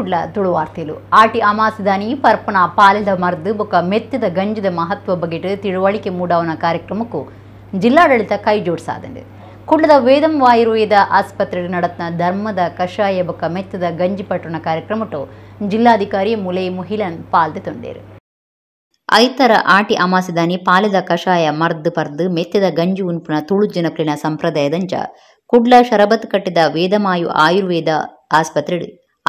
ಕುಡ್ಲ ತುಳುವಾರ್ತೆಲು ಆಟಿ ಅಮಾಸದಾನಿ ಪರ್ಪನ ಪಾಲೆದ ಮರ್ದ್ ಬೊಕ ಮೆತ್ತಿದ ಗಂಜದ ಮಹತ್ವ ಬಗೆಟ್ ತಿಳುವಳಿಕೆ ಮೂಡಾವನ ಕಾರ್ಯಕ್ರಮಕ್ಕೂ ಜಿಲ್ಲಾಡಳಿತ ಕೈ ಸಾಧನೆ ಕುಡ್ಲದ ವೇದಂ ವಾಯುರ್ವೇದ ಆಸ್ಪತ್ರೆ ನಡತ್ನ ಧರ್ಮದ ಕಷಾಯ ಬೊಕ ಮೆತ್ತದ ಗಂಜಿ ಪಟ್ಟಣ ಕಾರ್ಯಕ್ರಮಟು ಜಿಲ್ಲಾಧಿಕಾರಿ ಮುಲೈ ಮುಹಿಲನ್ ಪಾಲ್ದೆ ತೊಂಡೆರ್ ಐತರ ಆಟಿ ಅಮಾಸದಾನಿ ಪಾಲಿದ ಕಷಾಯ ಮರ್ದು ಪರ್ದ್ ಮೆತ್ತದ ಗಂಜಿ ಉನ್ಪುನ ತುಳು ಜನಪ್ಲಿನ ಸಂಪ್ರದಾಯದಂಚ ಕುಡ್ಲ ಶರಬತ್ ಕಟ್ಟಿದ ವೇದಮಾಯು ಆಯುರ್ವೇದ ಆಸ್ಪತ್ರೆ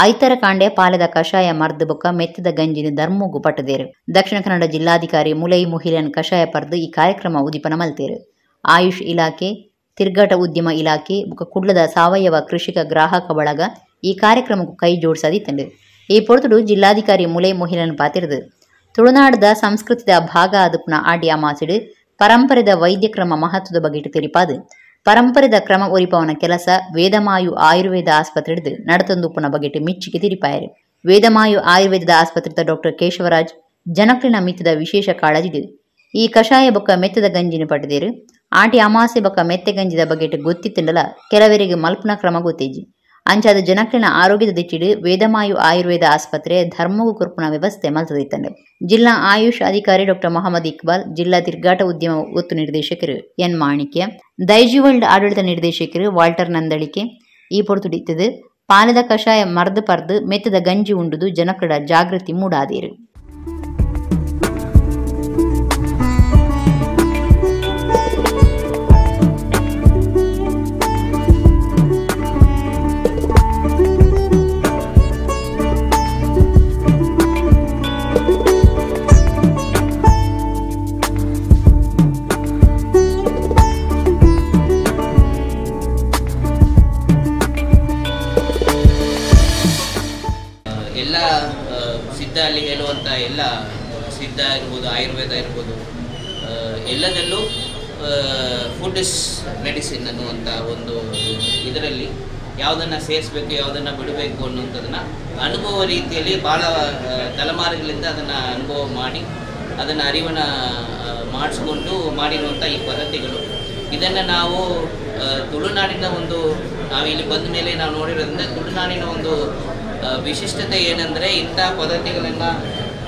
ಐತರ ಕಾಂಡೆ ಪಾಲದ ಕಷಾಯ ಮರ್ದು ಬೊಕ್ಕ ಮೆತ್ತದ ಗಂಜಿನ ಧರ್ಮೂಗು ಪಟ್ಟದೇರು ದಕ್ಷಿಣ ಕನ್ನಡ ಜಿಲ್ಲಾಧಿಕಾರಿ ಮುಲೈ ಮುಹಿಲನ್ ಕಷಾಯ ಪರ್ದು ಈ ಕಾರ್ಯಕ್ರಮ ಉದೀಪನ ಮಲ್ತೇರು ಆಯುಷ್ ಇಲಾಖೆ ತಿರ್ಗಾಟ ಉದ್ಯಮ ಇಲಾಖೆ ಬೊಕ್ಕ ಕುಡ್ಲದ ಸಾವಯವ ಕೃಷಿಕ ಗ್ರಾಹಕ ಬಳಗ ಈ ಕಾರ್ಯಕ್ರಮಕ್ಕೂ ಕೈ ಜೋಡಿಸದಿತ್ತಂಡು ಈ ಪೊರ್ತುಡು ಜಿಲ್ಲಾಧಿಕಾರಿ ಮುಲೈ ಮುಹಿಲನ್ ಪಾತಿರದು ತುಳುನಾಡದ ಸಂಸ್ಕೃತಿದ ಭಾಗ ಆದಪುನ ಆಡಿಯ ಮಾಸಿಡು ಪರಂಪರೆದ ವೈದ್ಯಕ್ರಮ ಮಹತ್ವದ ಬಗ್ಗೆ ತಿಳಿಪಾದು ಪರಂಪರೆದ ಕ್ರಮ ಒರಿಪವನ ಕೆಲಸ ವೇದಮಾಯು ಆಯುರ್ವೇದ ಆಸ್ಪತ್ರೆಡ್ ನಡತೊಂದುಪ್ಪನ ಬಗೆಟ್ ಮಿಚ್ಚಿಗೆ ತಿರಿಪಾಯರೆ ವೇದಮಾಯು ಆಯುರ್ವೇದದ ಆಸ್ಪತ್ರೆದ ಡಾಕ್ಟರ್ ಕೇಶವರಾಜ್ ಜನಕ್ಲಿನ ಮಿತ್ತದ ವಿಶೇಷ ಕಾಳಜಿದೆ ಈ ಕಷಾಯ ಬೊಕ್ಕ ಮೆತ್ತದ ಗಂಜಿನ ಪಡೆದೇರು ಆಟಿ ಅಮಾಸೆ ಬೊಕ್ಕ ಮೆತ್ತೆ ಗಂಜಿದ ಬಗೆಟ್ ಗೊತ್ತಿತ್ತಂಡಲ ಕೆಲವರಿಗೆ ಮಲ್ಪನ ಕ್ರಮ ಗೊತ್ತೇಜಿ ಅಂಚಾದ ಜನಕ್ಲಿನ ಆರೋಗ್ಯದ ದಿಚ್ಚಿಡು ವೇದಮಾಯು ಆಯುರ್ವೇದ ಆಸ್ಪತ್ರೆ ಧರ್ಮವು ವ್ಯವಸ್ಥೆ ಮಲ್ತದಿತ್ತಂಡು ಜಿಲ್ಲಾ ಆಯುಷ್ ಅಧಿಕಾರಿ ಡಾಕ್ಟರ್ ಮೊಹಮ್ಮದ್ ಇಕ್ಬಾಲ್ ಜಿಲ್ಲಾ ತಿರ್ಗಾಟ ಉದ್ಯಮ ಒತ್ತು ನಿರ್ದೇಶಕರು ಎನ್ ಮಾಣಿಕ್ಯ ದೈಜಿ ವರ್ಲ್ಡ್ ಆಡಳಿತ ನಿರ್ದೇಶಕರು ವಾಲ್ಟರ್ ನಂದಳಿಕೆ ಈ ಪೊರ್ತು ಇತ್ತದು ಪಾಲದ ಕಷಾಯ ಮರದ ಪರ್ದು ಮೆತ್ತದ ಗಂಜಿ ಉಂಡುದು ಜನಕಡ ಜಾಗೃತಿ ಮೂಡಾದೀರು ಆಯುರ್ವೇದ ಇರ್ಬೋದು ಎಲ್ಲದಲ್ಲೂ ಫುಡ್ ಇಸ್ ಮೆಡಿಸಿನ್ ಅನ್ನುವಂಥ ಒಂದು ಇದರಲ್ಲಿ ಯಾವುದನ್ನು ಸೇರಿಸಬೇಕು ಯಾವುದನ್ನು ಬಿಡಬೇಕು ಅನ್ನುವಂಥದ್ದನ್ನು ಅನುಭವ ರೀತಿಯಲ್ಲಿ ಭಾಳ ತಲೆಮಾರುಗಳಿಂದ ಅದನ್ನು ಅನುಭವ ಮಾಡಿ ಅದನ್ನು ಅರಿವನ್ನು ಮಾಡಿಸ್ಕೊಂಡು ಮಾಡಿರುವಂಥ ಈ ಪದ್ಧತಿಗಳು ಇದನ್ನು ನಾವು ತುಳುನಾಡಿನ ಒಂದು ನಾವಿಲ್ಲಿ ಬಂದ ಮೇಲೆ ನಾವು ನೋಡಿರೋದ್ರಿಂದ ತುಳುನಾಡಿನ ಒಂದು ವಿಶಿಷ್ಟತೆ ಏನಂದರೆ ಇಂಥ ಪದ್ಧತಿಗಳನ್ನು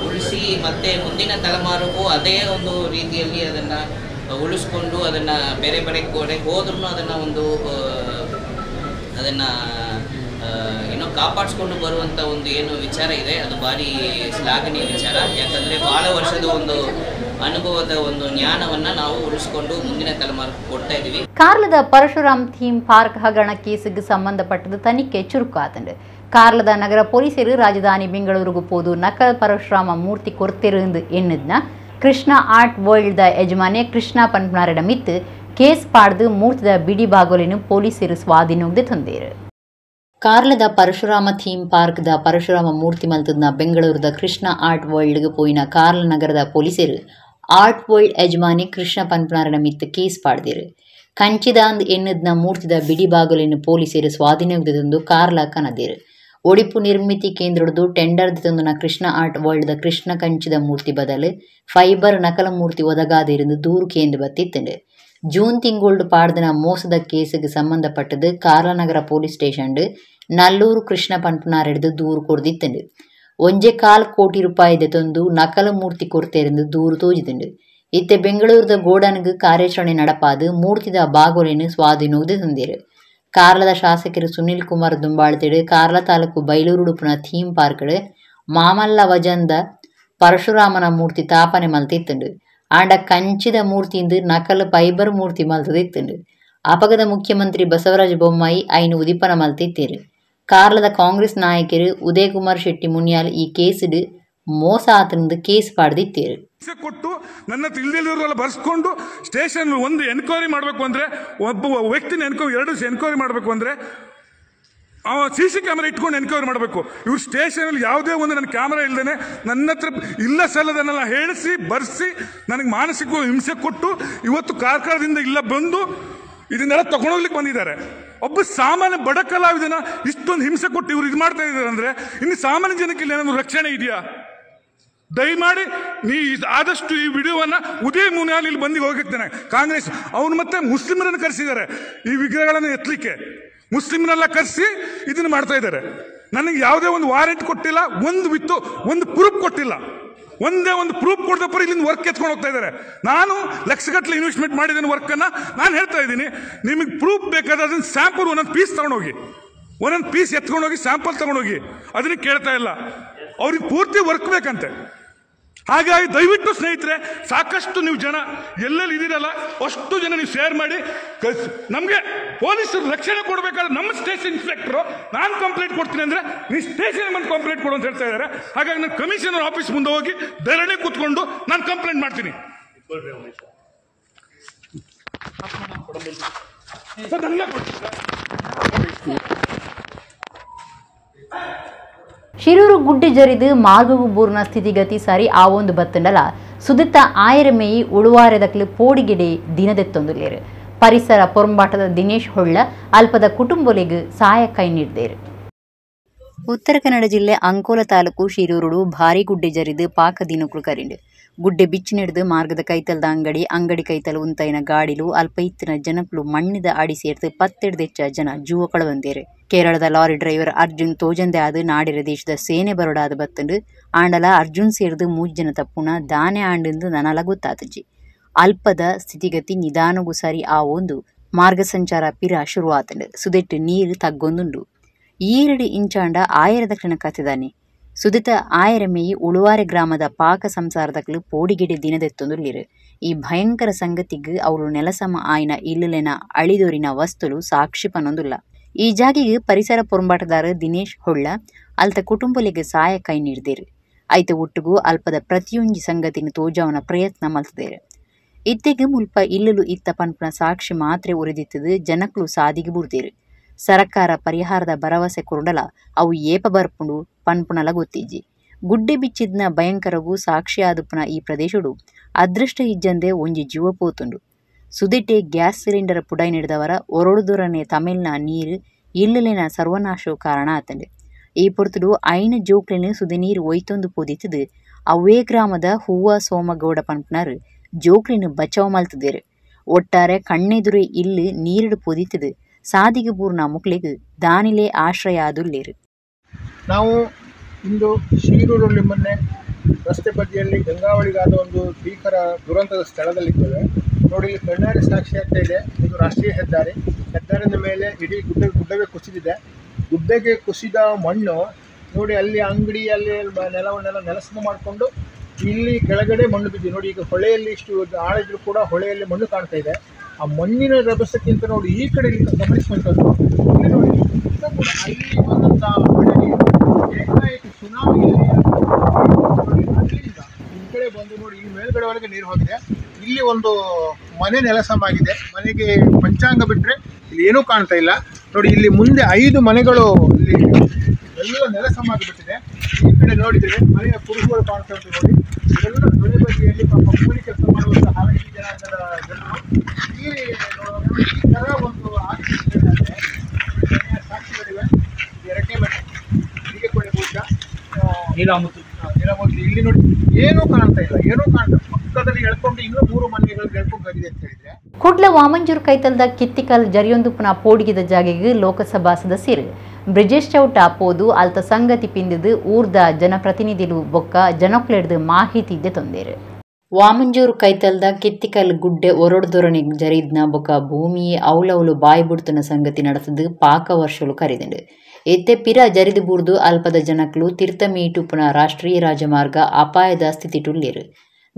ಉಳಿಸಿ ಮತ್ತೆ ಮುಂದಿನ ತಲೆಮಾರಿಗೂ ಅದೇ ಒಂದು ರೀತಿಯಲ್ಲಿ ಅದನ್ನು ಉಳಿಸ್ಕೊಂಡು ಅದನ್ನು ಬೇರೆ ಬೇರೆ ಕಡೆ ಹೋದ್ರೂ ಅದನ್ನು ಒಂದು ಅದನ್ನು ಏನೋ ಕಾಪಾಡಿಸ್ಕೊಂಡು ಬರುವಂಥ ಒಂದು ಏನು ವಿಚಾರ ಇದೆ ಅದು ಭಾರಿ ಶ್ಲಾಘನೀಯ ವಿಚಾರ ಯಾಕಂದರೆ ಭಾಳ ವರ್ಷದ ಒಂದು ಅನುಭವದ ಒಂದು ಜ್ಞಾನವನ್ನ ನಾವು ಉಳಿಸಿಕೊಂಡು ಮುಂದಿನ ತಲೆಮಾರು ಕೊಡ್ತಾ ಇದ್ದೀವಿ ಕಾರ್ಲದ ಪರಶುರಾಮ್ ಥೀಮ್ ಪಾರ್ಕ್ ಹಗರಣಕ್ಕೆ ಕೇಸಿಗೆ ಸಂಬಂಧಪಟ್ಟದ ತನಿಖೆ ಚುರುಕು ಆತಂಡೆ ಕಾರ್ಲದ ನಗರ ಪೊಲೀಸರು ರಾಜಧಾನಿ ಬೆಂಗಳೂರಿಗೆ ಪೋದು ನಕಲ್ ಪರಶುರಾಮ ಮೂರ್ತಿ ಕೊರ್ತಿರುಂದು ಎನ್ನದ್ನ ಕೃಷ್ಣ ಆರ್ಟ್ ವರ್ಲ್ಡ್ದ ಯಜಮಾನೆ ಕೃಷ್ಣ ಪನ್ಪನಾರಿಡ ಮಿತ್ತು ಕೇಸ್ ಪಾಡ್ದು ಮೂರ್ತಿದ ಬಿಡಿ ಬಾಗೋಲೆನು ಪೊಲೀಸರು ಸ್ವಾಧೀನಕ್ಕೆ ತಂದೇರು ಕಾರ್ಲದ ಪರಶುರಾಮ ಥೀಮ್ ದ ಪರಶುರಾಮ ಮೂರ್ತಿ ಮಂತದ್ನ ಬೆಂಗಳೂರದ ಕೃಷ್ಣ ಆರ್ಟ್ ವರ್ಲ್ಡ್ಗೆ ಪೋಯಿನ ಕಾರ್ಲ ನಗರದ ಪೊಲೀಸರು ಆರ್ಟ್ ವರ್ಲ್ಡ್ ಯಜಮಾನಿ ಕೃಷ್ಣ ಪನ್ಪನಾರನ ಕೇಸ್ ಪಾಡ್ದಿರು ಕಂಚಿದಾಂದ್ ಎನ್ನದ್ನ ಮೂರ್ತಿದ ಬಿಡಿ ಬಾಗಲೆನ್ನು ಪೊಲೀಸರು ಸ್ವಾಧೀನಕ್ಕೆ ತಂದು ಕಾರ್ಲ ಕನದಿರು ಒಡಿಪು ನಿರ್ಮಿತಿ ಕೇಂದ್ರಡ್ದು ಟೆಂಡರ್ದ ತೂಂದುನ ಕೃಷ್ಣ ಆರ್ಟ್ ವರ್ಲ್ಡ್ ದ ಕೃಷ್ಣ ಕಂಚಿದ ಮೂರ್ತಿ ಬದಲು ಫೈಬರ್ ನಕಲ ಮೂರ್ತಿ ಒದಗಾದೆರಿಂದ್ ದೂರು ಕೇಂದ್ ಬತ್ತಿತ್ತ್ಂಡ್ ಜೂನ್ ತಿಂಗೊಳ್ಡು ಪಾಡ್ದಿನ ಮೋಸದ ಕೇಸ್ಗ್ ಸಂಬಂಧಪಟ್ಟುದು ಕಾರ್ಲನಗರ ಪೊಲೀಸ್ ಸ್ಟೇಷನ್ಡ್ ನಲ್ಲೂರು ಕೃಷ್ಣ ಪನ್ಪುನಾರೆಡ್ದು ದೂರು ಕೊರ್ದಿತ್ತ್ಂಡ್ ಒಂಜೆ ಕಾಲ್ ಕೋಟಿ ರೂಪಾಯಿ ದೆತೊಂದು ನಕಲ ಮೂರ್ತಿ ಕೊರ್ತೇರೆಂದು ದೂರು ತೋಜಿದುಂಡು ಇತ್ತೆ ಬೆಂಗಳೂರುದ ಗೋಡನ್ಗ್ ಕಾರ್ಯಾಚರಣೆ ನಡಪಾದ್ ಮೂರ್ತಿದ ಬಾಗೊಲೆನ್ ಸ್ವಾಧೀನೋದ್ ತಂದೆರ್ ಕಾರ್ಲದ ಶಾಸಕರು ಸುನಿಲ್ ಕುಮಾರ್ ದುಂಬಾಳ್ತೇಡು ಕಾರ್ಲ ತಾಲೂಕು ಬೈಲೂರುಡುಪುನ ಥೀಮ್ ಪಾರ್ಕ್ಡು ಮಾಮಲ್ಲ ವಜಂದ ಪರಶುರಾಮನ ಮೂರ್ತಿ ತಾಪನೆ ಮಲ್ತಿತ್ತುಂಡು ಆಂಡ ಕಂಚಿದ ಮೂರ್ತಿಯಿಂದ ನಕಲ್ ಫೈಬರ್ ಮೂರ್ತಿ ಮಲ್ತದಿತ್ತುಂಡು ಅಪಗದ ಮುಖ್ಯಮಂತ್ರಿ ಬಸವರಾಜ ಬೊಮ್ಮಾಯಿ ಐನು ಉದಿಪನ ಮಲ್ತಿತ್ತೇರು ಕಾರ್ಲದ ಕಾಂಗ್ರೆಸ್ ನಾಯಕರು ಕುಮಾರ್ ಶೆಟ್ಟಿ ಮುನ್ಯಾಲ್ ಈ ಕೇಸಿಡು ಮೋಸ ಆತನಿಂದ ಕೇಸ್ ಹಿಂಸೆ ಕೊಟ್ಟು ನನ್ನ ತಿಳಿದಿಲ್ಲದವರೆಲ್ಲ ಬರ್ಸ್ಕೊಂಡು ಸ್ಟೇಷನ್ ಒಂದು ಎನ್ಕ್ವೈರಿ ಮಾಡಬೇಕು ಅಂದ್ರೆ ಒಬ್ಬ ವ್ಯಕ್ತಿನ ಎನ್ಕ್ವೈರಿ ಎರಡು ಎನ್ಕ್ವೈರಿ ಮಾಡಬೇಕು ಅಂದ್ರೆ ಸಿ ಸಿ ಕ್ಯಾಮರಾ ಇಟ್ಕೊಂಡು ಎನ್ಕ್ವೈರಿ ಮಾಡಬೇಕು ಇವ್ರು ಸ್ಟೇಷನಲ್ಲಿ ಯಾವುದೇ ಒಂದು ನನ್ನ ಕ್ಯಾಮರಾ ಇಲ್ಲದೇ ನನ್ನ ಹತ್ರ ಇಲ್ಲ ಸಲ್ಲದನ್ನೆಲ್ಲ ಹೇಳಿಸಿ ಬರ್ಸಿ ನನಗೆ ಮಾನಸಿಕ ಹಿಂಸೆ ಕೊಟ್ಟು ಇವತ್ತು ಕಾರ್ಕಳದಿಂದ ಇಲ್ಲ ಬಂದು ಇದನ್ನೆಲ್ಲ ತಗೊಂಡೋಗ್ಲಿಕ್ಕೆ ಬಂದಿದ್ದಾರೆ ಒಬ್ಬ ಸಾಮಾನ್ಯ ಬಡ ಕಲಾವಿದನ ಇಷ್ಟೊಂದು ಹಿಂಸೆ ಕೊಟ್ಟು ಇವ್ರು ಇದು ಮಾಡ್ತಾ ಇದ್ದಾರೆ ಅಂದರೆ ಇನ್ನು ಸಾಮಾನ್ಯ ಜನಕ್ಕೆ ಏನಾದ್ರು ರಕ್ಷಣೆ ಇದೆಯಾ ದಯಮಾಡಿ ನೀ ಆದಷ್ಟು ಈ ವಿಡಿಯೋವನ್ನು ಉದಯ ಮುನಿಯಾಲ್ ಇಲ್ಲಿ ಬಂದಿಗೆ ಹೋಗಿರ್ತೇನೆ ಕಾಂಗ್ರೆಸ್ ಅವನು ಮತ್ತೆ ಮುಸ್ಲಿಮರನ್ನು ಕರೆಸಿದ್ದಾರೆ ಈ ವಿಗ್ರಹಗಳನ್ನು ಎತ್ತಲಿಕ್ಕೆ ಮುಸ್ಲಿಮ್ನೆಲ್ಲ ಕರೆಸಿ ಇದನ್ನು ಮಾಡ್ತಾ ಇದ್ದಾರೆ ನನಗೆ ಯಾವುದೇ ಒಂದು ವಾರೆಂಟ್ ಕೊಟ್ಟಿಲ್ಲ ಒಂದು ವಿತ್ತು ಒಂದು ಪ್ರೂಫ್ ಕೊಟ್ಟಿಲ್ಲ ಒಂದೇ ಒಂದು ಪ್ರೂಫ್ ಪರ ಇಲ್ಲಿಂದ ವರ್ಕ್ ಎತ್ಕೊಂಡು ಹೋಗ್ತಾ ಇದ್ದಾರೆ ನಾನು ಲಕ್ಷಗಟ್ಟಲೆ ಇನ್ವೆಸ್ಟ್ಮೆಂಟ್ ಮಾಡಿದ್ದೇನೆ ವರ್ಕನ್ನು ನಾನು ಹೇಳ್ತಾ ಇದ್ದೀನಿ ನಿಮಗೆ ಪ್ರೂಫ್ ಬೇಕಾದ್ರೆ ಅದನ್ನು ಸ್ಯಾಂಪಲ್ ಒಂದೊಂದು ಪೀಸ್ ತೊಗೊಂಡೋಗಿ ಒಂದೊಂದು ಪೀಸ್ ಎತ್ಕೊಂಡೋಗಿ ಸ್ಯಾಂಪಲ್ ತೊಗೊಂಡೋಗಿ ಅದನ್ನು ಕೇಳ್ತಾ ಇಲ್ಲ ಅವ್ರಿಗೆ ಪೂರ್ತಿ ವರ್ಕ್ ಬೇಕಂತೆ ಹಾಗಾಗಿ ದಯವಿಟ್ಟು ಸ್ನೇಹಿತರೆ ಸಾಕಷ್ಟು ನೀವು ಜನ ಎಲ್ಲೆಲ್ಲಿ ಇದ್ದೀರಲ್ಲ ಅಷ್ಟು ಜನ ನೀವು ಶೇರ್ ಮಾಡಿ ನಮಗೆ ಪೊಲೀಸರು ರಕ್ಷಣೆ ಕೊಡಬೇಕಾದ್ರೆ ನಮ್ಮ ಸ್ಟೇಷನ್ ಇನ್ಸ್ಪೆಕ್ಟ್ರು ನಾನು ಕಂಪ್ಲೇಂಟ್ ಕೊಡ್ತೀನಿ ಅಂದರೆ ನೀವು ಸ್ಟೇಷನ್ ಮೇಲೆ ಕಂಪ್ಲೇಂಟ್ ಕೊಡು ಅಂತ ಹೇಳ್ತಾ ಇದ್ದಾರೆ ಹಾಗಾಗಿ ನಾನು ಕಮಿಷನರ್ ಆಫೀಸ್ ಮುಂದೆ ಹೋಗಿ ಧರಣಿ ಕೂತ್ಕೊಂಡು ನಾನು ಕಂಪ್ಲೇಂಟ್ ಮಾಡ್ತೀನಿ ಸರ್ ಶಿರೂರು ಗುಡ್ಡೆ ಜರಿದು ಬೂರ್ನ ಸ್ಥಿತಿಗತಿ ಸರಿ ಆ ಒಂದು ಬತ್ತಂಡಲ ಸುದಿತ್ತ ಆಯರಮೇಯಿ ಉಳುವಾರದಕ್ಲೆ ಪೋಡಿಗೆಡೆ ದಿನದೆತ್ತೊಂದುಲೇರು ಪರಿಸರ ಪೊರಂಬಾಟದ ದಿನೇಶ್ ಹೊಳ್ಳ ಅಲ್ಪದ ಕುಟುಂಬೊಲೆಗೆ ಸಹಾಯ ಕೈ ನೀಡಿದರು ಉತ್ತರ ಕನ್ನಡ ಜಿಲ್ಲೆ ಅಂಕೋಲ ತಾಲೂಕು ಶಿರೂರುಡು ಭಾರಿ ಗುಡ್ಡೆ ಜರಿದು ಪಾಕ ದಿನಕ್ಕೂ ಕರಿಂಡು ಗುಡ್ಡೆ ಬಿಚ್ಚಿನೆಡ್ದ್ ಮಾರ್ಗದ ಕೈತಲ್ದ ಅಂಗಡಿ ಅಂಗಡಿ ಕೈತಲ್ ಉಂತೈನ ಗಾಡಿಲು ಅಲ್ಪ ಇತ್ತಿನ ಜನೊಕುಲು ಮಣ್ಣಿದ ಆಡಿ ಸೇರ್ದು ಪತ್ತೆಡ್ದೆಚ್ಚ ಜನ ಜೂವ ಕಳವೊಂದೆರ್ ಕೇರಳದ ಲಾರಿ ಡ್ರೈವರ್ ಅರ್ಜುನ್ ತೋಜಂದೆ ಆದ ನಾಡಿರ ದೇಶದ ಸೇನೆ ಬರೋಡಾದ ಬತ್ತಂಡು ಆಂಡಲ ಅರ್ಜುನ್ ಸೇರ್ದು ಮೂಜಿ ಜನ ತಪ್ಪುನ ದಾನೆ ಆಂಡಿಂದು ನನಲ ಗೊತ್ತಾತಜ್ಜಿ ಅಲ್ಪದ ಸ್ಥಿತಿಗತಿ ನಿಧಾನಗೂ ಸರಿ ಆವೊಂದು ಮಾರ್ಗ ಸಂಚಾರ ಪಿರ ಶುರುವಾತಂಡು ಸುದೆಟ್ಟು ನೀರು ತಗ್ಗೊಂದುಂಡು ಈರಡಿ ಇಂಚಾಂಡ ಆಯರದ ಕ್ಷಣ ಕತ್ತಿದಾನೆ ಸುದಿತ ആയിരമേ ಮೇಯಿ ಉಳುವಾರೆ ಗ್ರಾಮದ ಪಾಕ ಸಂಸಾರದಕ್ಲು ದಿನದ ದಿನದೆತ್ತೊಂದುಲ್ಲಿರು ಈ ಭಯಂಕರ ಸಂಗತಿಗ್ ಅವರು ನೆಲಸಮ ಆಯ್ನ ಇಲ್ಲಲೆನ ಅಳಿದೋರಿನ ವಸ್ತುಲು ಸಾಕ್ಷಿಪನೊಂದುಲ್ಲ ಈ ಜಾಗಿಗೆ ಪರಿಸರ ಪೊರಂಬಾಟದಾರ ದಿನೇಶ್ ಹೊಳ್ಳ ಅಲ್ತ ಕುಟುಂಬಲಿಗೆ ಸಹಾಯ ಕೈ ನೀಡ್ದೇರು ಐತ ಒಟ್ಟಿಗೂ ಅಲ್ಪದ ಪ್ರತಿಯೊಂಜಿ ಸಂಗತಿನ ತೋಜಾವನ ಪ್ರಯತ್ನ ಮಲ್ತದೇರು ಇತ್ತೆಗೆ ಮುಲ್ಪ ಇಲ್ಲಲು ಇತ್ತ ಪನ್ಪನ ಸಾಕ್ಷಿ ಮಾತ್ರೆ ಉರಿದಿತ್ತದು ಜನಕ್ಲು ಸಾದಿಗೆ ಬುರ್ದೇರು ಸರಕಾರ ಪರಿಹಾರದ ಭರವಸೆ ಕುರುಡಲ ಅವು ಏಪ ಬರ್ಪುಂಡು ಪನ್ಪುನಲ ಗೊತ್ತಿಜ್ಜಿ ಗುಡ್ಡೆ ಬಿಚ್ಚಿದ್ನ ಭಯಂಕರಗೂ ಸಾಕ್ಷಿಯಾದುಪುನ ಈ ಪ್ರದೇಶಡು ಅದೃಷ್ಟ ಇಜ್ಜಂದೆ ಒಂಜಿ ಜೀವ ಪೋತುಂಡು ಸುದಿಟೆ ಗ್ಯಾಸ್ ಸಿಲಿಂಡರ್ ಪುಡೈ ಒರಡು ದೊರನೆ ತಮಿಳ್ನ ನೀರು ಇಲ್ಲಲಿನ ಸರ್ವನಾಶವು ಕಾರಣ ಆತಂಡೆ ಈ ಪೊರ್ತುಡು ಐನ ಜೋಕ್ಲಿನ ಸುದಿ ನೀರು ಒಯ್ತೊಂದು ಪೋದಿತ್ತದು ಅವೇ ಗ್ರಾಮದ ಹೂವ ಸೋಮಗೌಡ ಪನ್ಪುನರು ಜೋಕ್ಲಿನ ಬಚಾವ್ ಮಲ್ತದೇರು ಒಟ್ಟಾರೆ ಕಣ್ಣೆದುರೆ ಇಲ್ಲಿ ನೀರಿಡು ಪೋದಿತ್ತದು ಮುಕ್ಳಿಗೆ ದಾನಿಲೆ ಆಶ್ರಯ ಆಶ್ರಯದುಲ್ಲೆರ್ ನಾವು ಇಂದು ಶಿರೂರಲ್ಲಿ ಮೊನ್ನೆ ರಸ್ತೆ ಬದಿಯಲ್ಲಿ ಗಂಗಾವಳಿಗಾದ ಒಂದು ಭೀಕರ ದುರಂತದ ಸ್ಥಳದಲ್ಲಿದ್ದೇವೆ ನೋಡಿ ಇಲ್ಲಿ ಸಾಕ್ಷಿ ಅಂತ ಇದೆ ಇದು ರಾಷ್ಟ್ರೀಯ ಹೆದ್ದಾರಿ ಹೆದ್ದಾರಿನ ಮೇಲೆ ಇಡೀ ಗುಡ್ಡ ಗುಡ್ಡವೇ ಕುಸಿದಿದೆ ಗುಡ್ಡಗೆ ಕುಸಿದ ಮಣ್ಣು ನೋಡಿ ಅಲ್ಲಿ ಅಂಗಡಿ ಅಲ್ಲಿ ನೆಲವನ್ನೆಲ್ಲ ನೆಲಸನ ಮಾಡಿಕೊಂಡು ಇಲ್ಲಿ ಕೆಳಗಡೆ ಮಣ್ಣು ಬಿದ್ದಿದೆ ನೋಡಿ ಈಗ ಹೊಳೆಯಲ್ಲಿ ಇಷ್ಟು ಆಳಿದ್ರು ಕೂಡ ಹೊಳೆಯಲ್ಲಿ ಮಣ್ಣು ಕಾಣ್ತಾ ಇದೆ ಆ ಮಣ್ಣಿನ ರಭಸಕ್ಕಿಂತ ನೋಡಿ ಈ ಕಡೆ ಗಮನಿಸುವಂಥದ್ದು ಇಲ್ಲಿ ನೋಡಿ ಕೂಡ ಅಲ್ಲಿ ಬಂದಂಥ ಮಳೆಗೆ ಅಲ್ಲಿಂದ ಈ ಕಡೆ ಬಂದು ನೋಡಿ ಈ ಮೇಲ್ಗಡೆವರೆಗೆ ನೀರು ಹೋಗಿದೆ ಇಲ್ಲಿ ಒಂದು ಮನೆ ನೆಲಸಮಾಗಿದೆ ಮನೆಗೆ ಪಂಚಾಂಗ ಬಿಟ್ಟರೆ ಇಲ್ಲಿ ಏನೂ ಕಾಣ್ತಾ ಇಲ್ಲ ನೋಡಿ ಇಲ್ಲಿ ಮುಂದೆ ಐದು ಮನೆಗಳು ಇಲ್ಲಿ ಎಲ್ಲ ನೆಲಸಮಾಗಿಬಿಟ್ಟಿದೆ ಈ ಕಡೆ ನೋಡಿದರೆ ಮನೆಯ ಕುರುಹುಗಳು ಕಾಣ್ತಾ ಉಂಟು ನೋಡಿ ಎಲ್ಲ ಬೆಳೆ ಬದಿಯಲ್ಲಿ ಪಾಪ ಕೂಲಿ ಕೆಲಸ ಮಾಡುವಂಥ ಜನ ಈ ಥರ ಒಂದು ಆರ್ಥಿಕತೆ ಸಾಕ್ಷಿಗಳಿವೆ ಎರಡನೇ ಮನೆ ಹೀಗೆ ಕೊಡಿ ಭೂಷ ನೀರಾಮೂರ್ತಿ ನೀರಾಮೂರ್ತಿ ಇಲ್ಲಿ ನೋಡಿ ಏನೂ ಕಾಣ್ತಾ ಇಲ್ಲ ಏನೂ ಕಾಣ್ತಾ ಪಕ್ಕದಲ್ಲಿ ಎಳ್ಕೊಂಡು ಇನ್ನೂ ಮೂರು ಮನೆಗಳು ಎಳ್ಕೊಂಡು ಬಂದಿದೆ ಅಂತ ಹೇಳಿದ್ರೆ ಕೂಡ್ಲ ವಾಮಂಜೂರು ಕೈತಲದ ಕಿತ್ತಿಕಲ್ ಜರಿಯೊಂದು ಪುನಃ ಪೋಡಿಗಿದ ಜಾಗೆಗೆ ಲೋಕಸಭಾ ಸದಸ್ಯರು ಬ್ರಿಜೇಶ್ ಚೌಟ ಪೋದು ಅಲ್ತ ಸಂಗತಿ ಪಿಂದಿದು ಊರ್ದ ಜನಪ್ರತಿನಿಧಿಲು ಬೊಕ್ಕ ಜನಕ್ಲೆಡ್ದು ಮಾಹಿತಿ ಇದ್ದೆ ತೊಂದರೆ ವಾಮಂಜೂರು ಕೈತಲ್ದ ಕಿತ್ತಿಕಲ್ ಗುಡ್ಡೆ ಒರೊಡ್ದೊರನಿಗ್ ಜರಿದ್ನ ಬೊಕ ಭೂಮಿಯೇ ಅವಲವಲು ಬಾಯಿ ಬುಡ್ತನ ಸಂಗತಿ ನಡೆಸದು ಪಾಕ ವರ್ಷಲು ಕರೆದಿಂಡು ಎತ್ತೆ ಪಿರ ಜರಿದು ಬೂರ್ದು ಅಲ್ಪದ ಜನಕ್ಲು ತೀರ್ಥ ಮೀಟುಪುನ ರಾಷ್ಟ್ರೀಯ ರಾಜಮಾರ್ಗ ಅಪಾಯದ ಸ್ಥಿತಿ ಟುಲ್ಲಿರು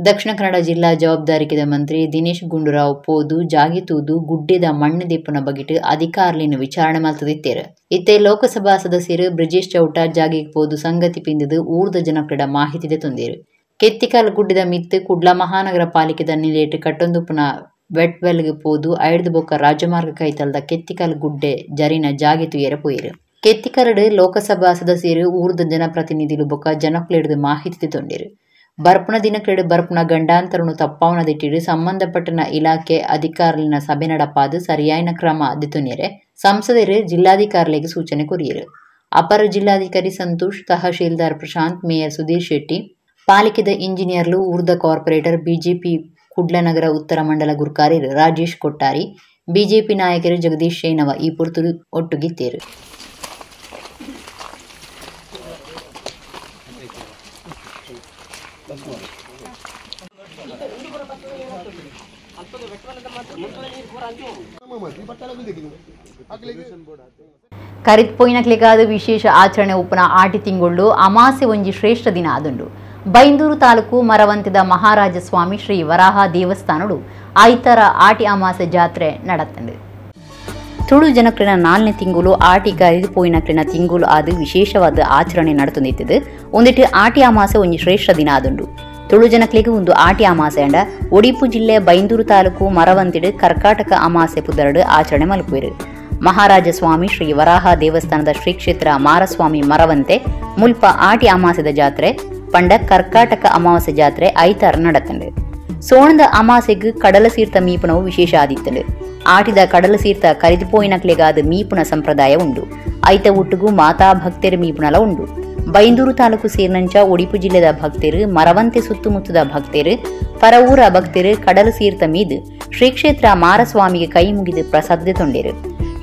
ದಕ್ಷಿಣ ಕನ್ನಡ ಜಿಲ್ಲಾ ಜವಾಬ್ದಾರಿಕೆದ ಮಂತ್ರಿ ದಿನೇಶ್ ಗುಂಡೂರಾವ್ ಪೋದು ಜಾಗಿತೂದು ಗುಡ್ಡೆದ ಮಣ್ಣು ದಿಪ್ಪನ ಬಗೆಟು ಅಧಿಕಾರಲಿನ ವಿಚಾರಣೆ ಮಾತದಿತ್ತೇರು ಇತ್ತೆ ಲೋಕಸಭಾ ಸದಸ್ಯರು ಬ್ರಿಜೇಶ್ ಚೌಟ ಜಾಗಿಗ್ ಪೋದು ಸಂಗತಿ ಪಿಂದದು ಊರ್ದ ಜನಕ್ಕಡ ಮಾಹಿತಿದೆ ತೊಂದಿರು ಕೆತ್ತಿಕಾಲ್ ಗುಡ್ಡದ ಮಿತ್ ಕುಡ್ಲ ಮಹಾನಗರ ಪಾಲಿಕೆದ ನಿಲೇಟ್ ಕಟ್ಟೊಂದು ಪುನ ವೆಟ್ವೆಲ್ಗೆ ಪೋದು ಐಡ್ದು ಬೊಕ್ಕ ರಾಜಮಾರ್ಗ ಕೈತಲ್ದ ಕೆತ್ತಿಕಾಲ್ ಗುಡ್ಡೆ ಜರಿನ ಜಾಗಿತು ಏರ ಪೋಯೆರ್ ಕೆತ್ತಿಕರಡ್ ಲೋಕಸಭಾ ಸದಸ್ಯರು ಊರ್ದ ಜನಪ್ರತಿನಿಧಿಲು ಬೊಕ ಜನಕ್ಲೆಡ್ದು ಮಾಹಿತಿ ತಿತೊಂಡೆರ್ ಬರ್ಪುನ ದಿನಕ್ಲೆಡ್ ಬರ್ಪುನ ಗಂಡಾಂತರನು ತಪ್ಪಾವನ ಸಂಬಂಧಪಟ್ಟನ ಇಲಾಖೆ ಅಧಿಕಾರಿನ ಸಭೆ ನಡಪಾದ ಸರಿಯಾಯಿನ ಕ್ರಮ ದಿತೊನೆರೆ ಸಂಸದರು ಜಿಲ್ಲಾಧಿಕಾರಿಗೆ ಸೂಚನೆ ಕೊರಿಯರು ಅಪರ ಜಿಲ್ಲಾಧಿಕಾರಿ ಸಂತೋಷ್ ತಹಶೀಲ್ದಾರ್ ಪ್ರಶಾಂತ್ ಮೇಯರ್ ಸುಧೀರ್ ಶೆಟ್ಟಿ ಪಾಲಿಕೆದ ಇಂಜಿನಿಯರ್ಲು ಊರ್ದ ಕಾರ್ಪೊರೇಟರ್ ಬಿಜೆಪಿ ಕುಡ್ಲನಗರ ಉತ್ತರ ಮಂಡಲ ಗುರ್ಕಾರಿ ರಾಜೇಶ್ ಕೊಟ್ಟಾರಿ ಬಿಜೆಪಿ ನಾಯಕರು ಜಗದೀಶ್ ಶೈನವ ಈ ಪುರ್ತು ಒಟ್ಟುಗಿತ್ತೇರು ಕರೆದು ಪೋಯಿನಕ್ಲೆ ವಿಶೇಷ ಆಚರಣೆ ಉಪನ ಆಟಿ ತಿಂಗಳು ಅಮಾಸೆ ಒಂಜಿ ಶ್ರೇಷ್ಠ ದಿನ ಆದುಂಡು ಬೈಂದೂರು ತಾಲೂಕು ಮರವಂತಿದ ಮಹಾರಾಜಸ್ವಾಮಿ ಶ್ರೀ ವರಾಹ ದೇವಸ್ಥಾನಡು ಐತರ ಆಟಿ ಅಮಾಸೆ ಜಾತ್ರೆ ನಡತಂದು ತುಳು ಜನಕ್ಲಿನ ನಾಲ್ನೇ ತಿಂಗಳು ಆಟಿ ಕರಿದುಪೋಯಿನಕ್ಲಿನ ತಿಂಗಳು ಅದು ವಿಶೇಷವಾದ ಆಚರಣೆ ನಡತಂದಿತ್ತದು ಒಂದಿಟ್ಟು ಆಟಿ ಅಮಾಸೆ ಒಂದು ಶ್ರೇಷ್ಠ ದಿನ ಅದುಂಡು ತುಳು ಜನಕ್ಲಿಗೆ ಒಂದು ಆಟಿ ಅಮಾಸೆ ಅಂಡ ಒಡಿಪು ಜಿಲ್ಲೆ ಬೈಂದೂರು ತಾಲೂಕು ಮರವಂತಿಡು ಕರ್ಕಾಟಕ ಅಮಾಸೆ ಪುದರಡು ಆಚರಣೆ ಮಲ್ಪುವೆರು ಮಹಾರಾಜ ಸ್ವಾಮಿ ಶ್ರೀ ವರಾಹ ದೇವಸ್ಥಾನದ ಶ್ರೀ ಕ್ಷೇತ್ರ ಮಾರಸ್ವಾಮಿ ಮರವಂತೆ ಮುಲ್ಪ ಆಟಿ ಅಮಾಸೆದ ಜಾತ್ರೆ ಪಂಡ ಕರ್ಕಾಟಕ ಅಮಾವಾಸ್ಯ ಜಾತ್ರೆ ಐತಾರ നടത്തുന്നുണ്ട് സോണന്ത അമാസയ്ക്ക് കടലസീർത്ത മീപ്പണവും വിശേഷാദിത്തുണ്ട് ആട്ടിത കടലസീർത്ത കരിതിപ്പോയിനക്ലേകാത് ಮೀಪುನ ಸಂಪ್ರದಾಯ ಉಂಡು ಐತ ಉಟ್ಟುಗೂ ಮಾತಾ ಭಕ್ತರು ಮೀಪುಣಲ ಉಂಡು ಬೈಂದೂರು ತಾಲೂಕು ಸೇರ್ನಂಚ ಉಡುಪು ಜಿಲ್ಲೆದ ಭಕ್ತರು ಮರವಂತೆ ಸುತ್ತಮುತ್ತದ ಭಕ್ತರು ಪರವೂರ ಭಕ್ತರು ಕಡಲ ಸೀರ್ತ ಮೀದು ಶ್ರೀಕ್ಷೇತ್ರ ಮಾರಸ್ವಾಮಿಗೆ ಕೈ ಮುಗಿದು ಪ್ರಸಾದ ತೊಂಡೆರು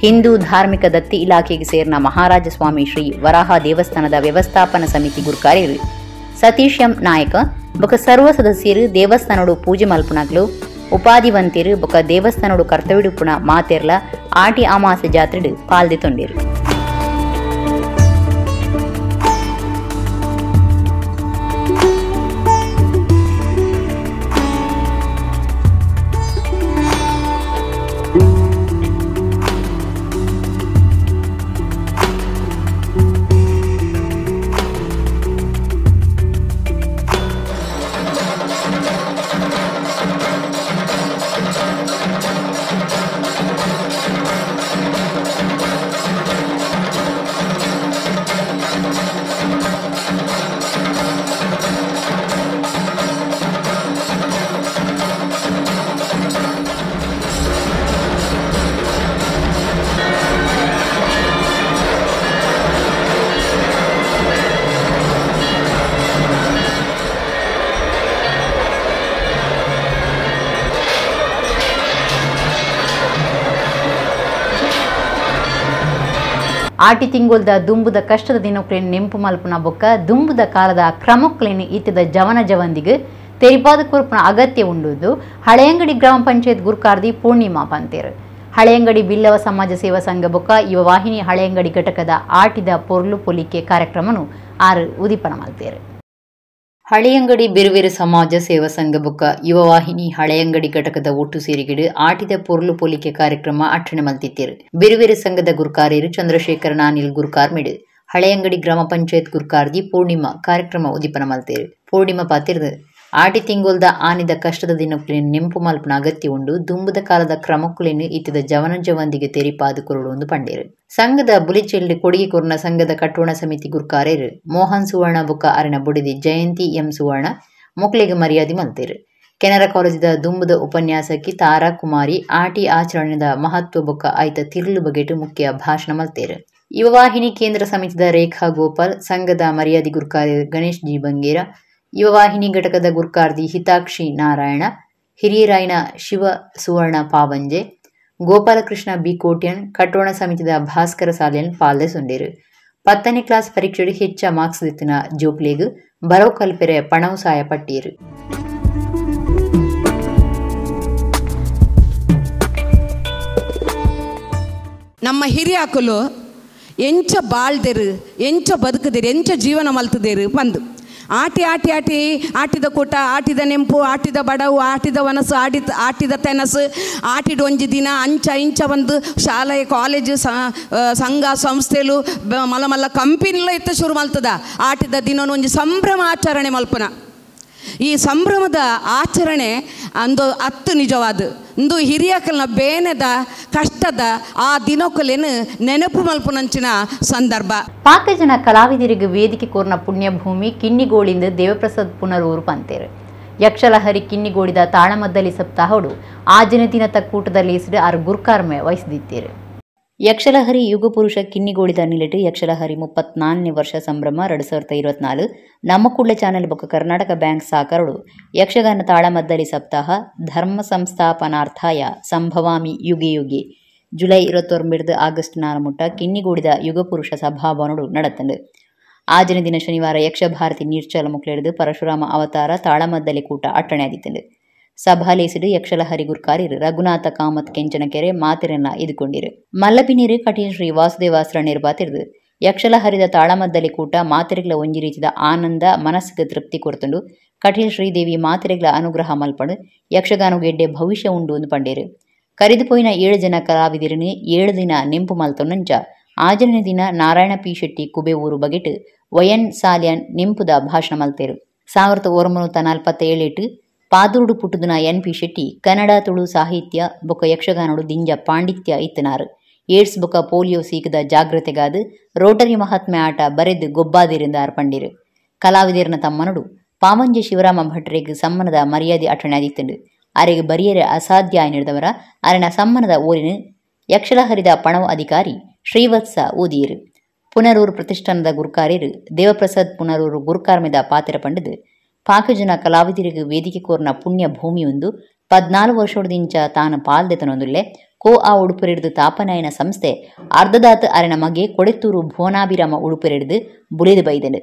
ಹಿಂದೂ ಧಾರ್ಮಿಕ ದತ್ತಿ ಇಲಾಖೆಗೆ ಸೇರ್ನ ಮಹಾರಾಜ ಸ್ವಾಮಿ ಶ್ರೀ ವರಾಹ ದೇವಸ್ಥಾನದ ವ್ಯವಸ್ಥಾಪನಾ ಸಮಿತಿ ಗುರ್ಕಾರ್ಯರು ಸತೀಶ್ ನಾಯಕ ಬೊಕ ಸರ್ವ ಸದಸ್ಯರು ದೇವಸ್ಥಾನಡು ಪೂಜೆ ಮಲ್ಪುನಕ್ಲು ಉಪಾಧಿವಂತಿರು ಬೊಕ ದೇವಸ್ಥಾನಡು ಕರ್ತವ್ಯಡು ಮಾತೆರ್ಲ ಆಟಿ ಅಮಾಸೆ ಜಾತ್ರೆಡು ಪಾಲ್ದಿತೊಂಡಿರು ಆಟಿ ತಿಂಗುಲ್ದ ದುಂಬುದ ಕಷ್ಟದ ದಿನಕ್ಲೇನು ನೆಂಪು ಮಲ್ಪುನ ಬೊಕ್ಕ ದುಂಬುದ ಕಾಲದ ಕ್ರಮಕ್ಲೇನು ಈತದ ಜವನ ಜವಂದಿಗೆ ತೆರಿಪಾದ ಕುರುಪನ ಅಗತ್ಯ ಉಂಡುದು ಹಳೆಯಂಗಡಿ ಗ್ರಾಮ ಪಂಚಾಯತ್ ಗುರುಕಾರ್ದಿ ಪೂರ್ಣಿಮಾ ಪಂತೇರು ಹಳೆಯಂಗಡಿ ಬಿಲ್ಲವ ಸಮಾಜ ಸೇವಾ ಸಂಘ ಬೊಕ್ಕ ಯುವ ವಾಹಿನಿ ಹಳೆಯಂಗಡಿ ಘಟಕದ ಆಟಿದ ಪೊರ್ಲು ಪೊಲಿಕೆ ಕಾರ್ಯಕ್ರಮನು ಆರು ಉದಿಪನ ಮಲ್ತೇರು ಹಳೆಯಂಗಡಿ ಬಿರುವಿರು ಸಮಾಜ ಸೇವಾ ಸಂಘ ಬುಕ್ಕ ಯುವ ಯುವವಾಹಿನಿ ಹಳೆಯಂಗಡಿ ಘಟಕದ ಒಟ್ಟು ಸೇರಿಗಿಡು ಆಟಿದ ಪೊರ್ಲು ಪೊಲಿಕೆ ಕಾರ್ಯಕ್ರಮ ಅಟ್ಟಣೆ ಮಲ್ತಿತ್ತಿರು ಬಿರುವಿರು ಸಂಘದ ಗುರುಕಾರ್ಯರು ಚಂದ್ರಶೇಖರನ ಅನಿಲ್ ಗುರುಕಾರ್ ಮಿಡು ಹಳೆಯಂಗಡಿ ಗ್ರಾಮ ಪಂಚಾಯತ್ ಗುರುಕಾರ್ದಿ ಪೂರ್ಣಿಮಾ ಕಾರ್ಯಕ್ರಮ ಉದಿಪನ ಮಲ್ತೇರು ಪೂರ್ಣಿಮಾ ಪಾತಿರ್ದು ಆಟಿ ತಿಂಗುಲ್ದ ಆನಿದ ಕಷ್ಟದ ದಿನಕ್ಕುಲೆನ್ ನೆಂಪು ಮಲ್ಪುನ ಅಗತ್ಯ ಉಂಡು ದುಂಬುದ ಕಾಲದ ಜವನ ಇತ್ತಿದ ತೆರೆ ತೆರಿಪಾದು ಒಂದು ಪಂಡೇರು ಸಂಘದ ಬುಲಿಚೆಲ್ಡ್ ಕೊಡುಗೆ ಕೊರ್ನ ಸಂಘದ ಕಟ್ಟುವಣ ಸಮಿತಿ ಗುರುಕಾರೇರು ಮೋಹನ್ ಸುವರ್ಣ ಬುಕ್ಕ ಅರಿನ ಬುಡಿದಿ ಜಯಂತಿ ಎಂ ಸುವರ್ಣ ಮೊಕ್ಲೆಗೆ ಮರ್ಯಾದೆ ಮಲ್ತೇರು ಕೆನರಾ ಕಾಲೇಜಿದ ದುಂಬುದ ಉಪನ್ಯಾಸಕಿ ತಾರಾ ಕುಮಾರಿ ಆಟಿ ಆಚರಣೆದ ಮಹತ್ವ ಬುಕ್ಕ ಆಯ್ತ ತಿರುಳು ಬಗೆಟು ಮುಖ್ಯ ಭಾಷಣ ಮಲ್ತೇರು ಯುವ ವಾಹಿನಿ ಕೇಂದ್ರ ಸಮಿತಿದ ರೇಖಾ ಗೋಪಾಲ್ ಸಂಘದ ಮರ್ಯಾದೆ ಗುರ್ಕಾರಿ ಗಣೇಶ್ ಜಿ ಬಂಗೇರ ಯುವವಾಹಿನಿ ಘಟಕದ ಗುರ್ಕಾರ್ದಿ ಹಿತಾಕ್ಷಿ ನಾರಾಯಣ ಹಿರಿಯರಾಯನ ಶಿವ ಸುವರ್ಣ ಪಾವಂಜೆ ಗೋಪಾಲಕೃಷ್ಣ ಬಿ ಕೋಟ್ಯನ್ ಕಟ್ಟೋಣ ಸಮಿತಿದ ಭಾಸ್ಕರ ಸಾಲಿಯನ್ ಪಾಲ್ದೆ ಸೊಂಡೇರು ಪತ್ತನೇ ಕ್ಲಾಸ್ ಪರೀಕ್ಷೆಡು ಹೆಚ್ಚ ಮಾರ್ಕ್ಸ್ ದಿತ್ತಿನ ಜೋಕ್ಲೆಗ್ ಬರೋ ಕಲ್ಪೆರೆ ಪಣವು ಸಾಯ ಪಟ್ಟಿಯರು ನಮ್ಮ ಹಿರಿಯಾಕಲು ಎಂಚ ಬಾಳ್ದೆರು ಎಂಚ ಬದುಕದಿರು ಎಂಚ ಜೀವನ ಮಲ್ತದೇರು ಬಂದು ಆಟಿ ಆಟಿ ಆಟಿ ಆಟಿದ ಕೂಟ ಆಟಿದ ನೆಂಪು ಆಟಿದ ಬಡವು ಆಟಿದ ವನಸು ಆಡಿದ ಆಟಿದ ತೆನಸು ಆಟಿಡು ಒಂಜಿ ದಿನ ಅಂಚ ಇಂಚ ಒಂದು ಶಾಲೆ ಕಾಲೇಜು ಸಂಘ ಸಂಸ್ಥೆಲು ಮಲ್ಲ ಮಲ್ಲ ಕಂಪೆನಿಲ ಇತ್ತು ಶುರು ಮಲ್ತದ ಆಟಿದ ದಿನ ಒಂಜಿ ಸಂಭ್ರಮ ಆಚರಣೆ ಮಲ್ಪನ ಈ ಸಂಭ್ರಮದ ಆಚರಣೆ ಅಂದು ಹತ್ತು ನಿಜವಾದ ಇಂದು ಹಿರಿಯಕಲ್ನ ಬೇನೆದ ಕಷ್ಟದ ಆ ದಿನಕ್ಕಲೇನು ನೆನಪು ಮಲ್ಪುನಂಚಿನ ಸಂದರ್ಭ ಪಾಕಜನ ಕಲಾವಿದರಿಗೆ ವೇದಿಕೆ ಕೋರ್ನ ಪುಣ್ಯಭೂಮಿ ಕಿನ್ನಿಗೋಳಿಂದ ದೇವಪ್ರಸಾದ್ ಪುನರೂರು ಪಂತೇರು ಯಕ್ಷಲಹರಿ ಕಿನ್ನಿಗೋಡಿದ ತಾಳಮದ್ದಲಿ ಸಪ್ತಾಹಡು ಜನ ದಿನ ತಕ್ಕೂಟದಲ್ಲಿ ಹೆಸರು ಆರ್ ಗುರ್ಕಾರ್ಮೆ ಯಕ್ಷಲಹರಿ ಯುಗಪುರುಷ ಕಿನ್ನಿಗೋಳಿದ ನಿಲಟಿ ಯಕ್ಷಲಹರಿ ಮುಪ್ಪತ್ನಾಲ್ನೇ ವರ್ಷ ಸಂಭ್ರಮ ಎರಡು ಸಾವಿರದ ಇವತ್ನಾಲು ನಮ್ಮ ಕೂಡಲ ಚಾನೆಲ್ ಬೊಕ್ಕ ಕರ್ನಾಟಕ ಬ್ಯಾಂಕ್ ಸಾಕರುಡು ಯಕ್ಷಗಾನ ತಾಳಮದ್ದಲಿ ಸಪ್ತಾಹ ಧರ್ಮ ಸಂಸ್ಥಾಪನಾರ್ಥಾಯ ಸಂಭವಾಮಿ ಯುಗಿ ಯುಗಿ ಜುಲೈ ಇರತ್ತೊಂಬಿಡ್ದು ಆಗಸ್ಟ್ ನಾಲ್ ಮುಟ್ಟ ಕಿನ್ನಿಗೂಡಿದ ಯುಗಪುರುಷ ಸಭಾಭವನಡು ನಡತಂಡು ಆಜನ ದಿನ ಶನಿವಾರ ಯಕ್ಷಭಾರತಿ ನೀರ್ಚಲ ಮುಕ್ಲೆಡ್ದು ಪರಶುರಾಮ ಅವತಾರ ತಾಳಮದ್ದಲಿ ಕೂಟ ಅಟ್ಟಣೆ ಆದಿತ್ತಂಡು சபாலேசுடு ಯಕ್ಷಲಹರಿ குர்காரிர் ರಘುನಾಥ ಕಾಮತ್ ಕೆಂಚನಕೆರೆ ಮಾತಿರನ್ನ ಇದ್ಕೊಂಡಿರು ಮಲ್ಲಪಿನೀರೆ ಕಠಿಣ ಶ್ರೀ ವಾಸುದೇವಾಸುರ ನಿರ್ಬಾತಿರ್ದು ಯಕ್ಷಲ ತಾಳಮದ್ದಲಿ ಕೂಟ ಮಾತಿರೆಗ್ಲ ಒಂಜಿ ರೀತಿದ ಆನಂದ ಮನಸ್ಸಿಗೆ ತೃಪ್ತಿ ಕೊರ್ತುಂಡು ಕಠಿಣ ಶ್ರೀದೇವಿ ಮಾತಿರೆಗ್ಲ ಅನುಗ್ರಹ ಮಲ್ಪಡು ಯಕ್ಷಗಾನ ಗೆಡ್ಡೆ ಭವಿಷ್ಯ ಉಂಡು ಅಂದು ಪಂಡೇರು ಕರೆದು ಪೋಯಿನ ಏಳು ಜನ ಕಲಾವಿದರನ್ನು ಏಳು ದಿನ ನೆಂಪು ಮಲ್ತೊನ್ನಂಚ ಆಚರಣೆ ದಿನ ನಾರಾಯಣ ಪಿ ಶೆಟ್ಟಿ ಕುಬೆ ಊರು ಬಗೆಟ್ ವಯನ್ ಸಾಲ್ಯನ್ ನೆಂಪುದ ಭಾಷಣ ಮಲ್ತೇರು ಸಾವಿರದ ಒಂಬೈನೂರ ನಲ್ಪತ್ತೇಳೆಟ್ಟು ಪಾದೂಡು ಪುಟುದಿನ ಎನ್ ಪಿ ಶೆಟ್ಟಿ ಕನ್ನಡ ತುಳು ಸಾಹಿತ್ಯ ಬೊಕ ಯಕ್ಷಗಾನಡು ದಿಂಜ ಪಾಂಡಿತ್ಯ ಇತ್ತನಾರು ಏಡ್ಸ್ ಬೊಕ ಪೋಲಿಯೋ ಸೀಕದ ಜಾಗ್ರತೆಗಾದ ರೋಟರಿ ಮಹಾತ್ಮೆ ಆಟ ಬರೆದು ಗೊಬ್ಬಾದಿರಿಂದ ಅರ್ಪಂಡಿರು ಕಲಾವಿದರ್ನ ತಮ್ಮನಡು ಪಾಮಂಜ ಶಿವರಾಮ ಭಟ್ರೆಗ್ ಸಮ್ಮನದ ಮರ್ಯಾದೆ ಅಟಣೆ ಆದಿತ್ತಂಡು ಅರೆಗೆ ಬರಿಯರೆ ಅಸಾಧ್ಯ ಆಯ್ನಿಡ್ದವರ ಅರೆನ ಸಮ್ಮನದ ಓರಿನ ಯಕ್ಷಲಹರಿದ ಪಣವ ಅಧಿಕಾರಿ ಶ್ರೀವತ್ಸ ಓದಿಯರು ಪುನರೂರು ಪ್ರತಿಷ್ಠಾನದ ಗುರುಕಾರ್ಯರು ದೇವಪ್ರಸಾದ್ ಪುನರೂರು ಗುರುಕಾರ್ಮದ ಪಾತ್ರ ಪಂಡದು ಪಾಕಜನ ಕಲಾವಿದರಿಗೆ ವೇದಿಕೆ ಕೋರ್ನ ಪುಣ್ಯ ಭೂಮಿಯೊಂದು ಪದ್ನಾಲ್ಕು ವರ್ಷದಿಂದ ತಾನು ಪಾಲ್ದೆತನೊಂದುಲ್ಲೆ ಕೋ ಆ ಉಡುಪುರೆಡ್ದು ತಾಪನಾಯನ ಸಂಸ್ಥೆ ಅರ್ಧದಾತ ಅರೆನ ಮಗೆ ಕೊಡೆತ್ತೂರು ಭುವನಾಭಿರಾಮ ಉಡುಪುರೆಡ್ದು ಬುಲೆದು ಬೈದೆನು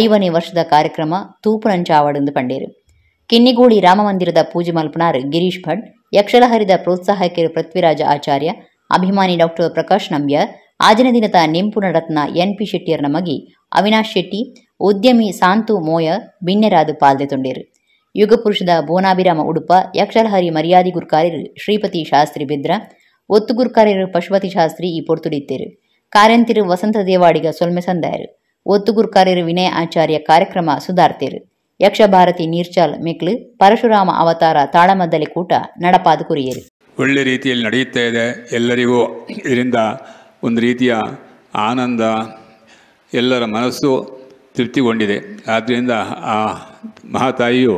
ಐವನೇ ವರ್ಷದ ಕಾರ್ಯಕ್ರಮ ತೂಪುನಂಚಾವಡಂದು ಪಂಡೇರು ರಾಮ ರಾಮಮಂದಿರದ ಪೂಜೆ ಮಲ್ಪನಾರ್ ಗಿರೀಶ್ ಭಟ್ ಯಕ್ಷಲಹರಿದ ಪ್ರೋತ್ಸಾಹಕರು ಪೃಥ್ವಿರಾಜ ಆಚಾರ್ಯ ಅಭಿಮಾನಿ ಡಾಕ್ಟರ್ ಪ್ರಕಾಶ್ ನಂಬ್ಯ ಆಜನ ದಿನದ ನೆಂಪುನ ರತ್ನ ಎನ್ ಪಿ ಶೆಟ್ಟಿಯರ್ನ ನಮಗಿ ಅವಿನಾಶ್ ಶೆಟ್ಟಿ ಉದ್ಯಮಿ ಸಾಂತು ಮೋಯ ಪಾಲ್ದೆ ಪಾಲ್ದೆತೊಂಡೇರು ಯುಗಪುರುಷದ ಬೋನಾಭಿರಾಮ ಉಡುಪ ಯಕ್ಷರಹರಿ ಮರ್ಯಾದಿ ಗುರ್ಕಾರ್ಯರು ಶ್ರೀಪತಿ ಶಾಸ್ತ್ರಿ ಬಿದ್ರ ಒತ್ತು ಗುರ್ಕಾರ್ಯರು ಪಶುಪತಿ ಶಾಸ್ತ್ರಿ ಈ ಪೊರ್ತುಡಿತ್ತೇರು ಕಾರ್ಯಂತಿರು ವಸಂತ ದೇವಾಡಿಗ ಸೊಲ್ಮೆ ಸಂದಾಯರು ಒತ್ತು ಗುರ್ಕಾರ್ಯರು ವಿನಯ ಆಚಾರ್ಯ ಕಾರ್ಯಕ್ರಮ ಯಕ್ಷ ಯಕ್ಷಭಾರತಿ ನೀರ್ಚಾಲ್ ಮೆಕ್ಲು ಪರಶುರಾಮ ಅವತಾರ ತಾಳಮದ್ದಲೆ ಕೂಟ ನಡಪಾದ ಕುರಿಯರು ಒಳ್ಳೆ ರೀತಿಯಲ್ಲಿ ನಡೆಯುತ್ತಾ ಇದೆ ಎಲ್ಲರಿಗೂ ಇದರಿಂದ ಒಂದು ರೀತಿಯ ಆನಂದ ಎಲ್ಲರ ಮನಸ್ಸು ತೃಪ್ತಿಗೊಂಡಿದೆ ಆದ್ದರಿಂದ ಆ ಮಹಾತಾಯಿಯು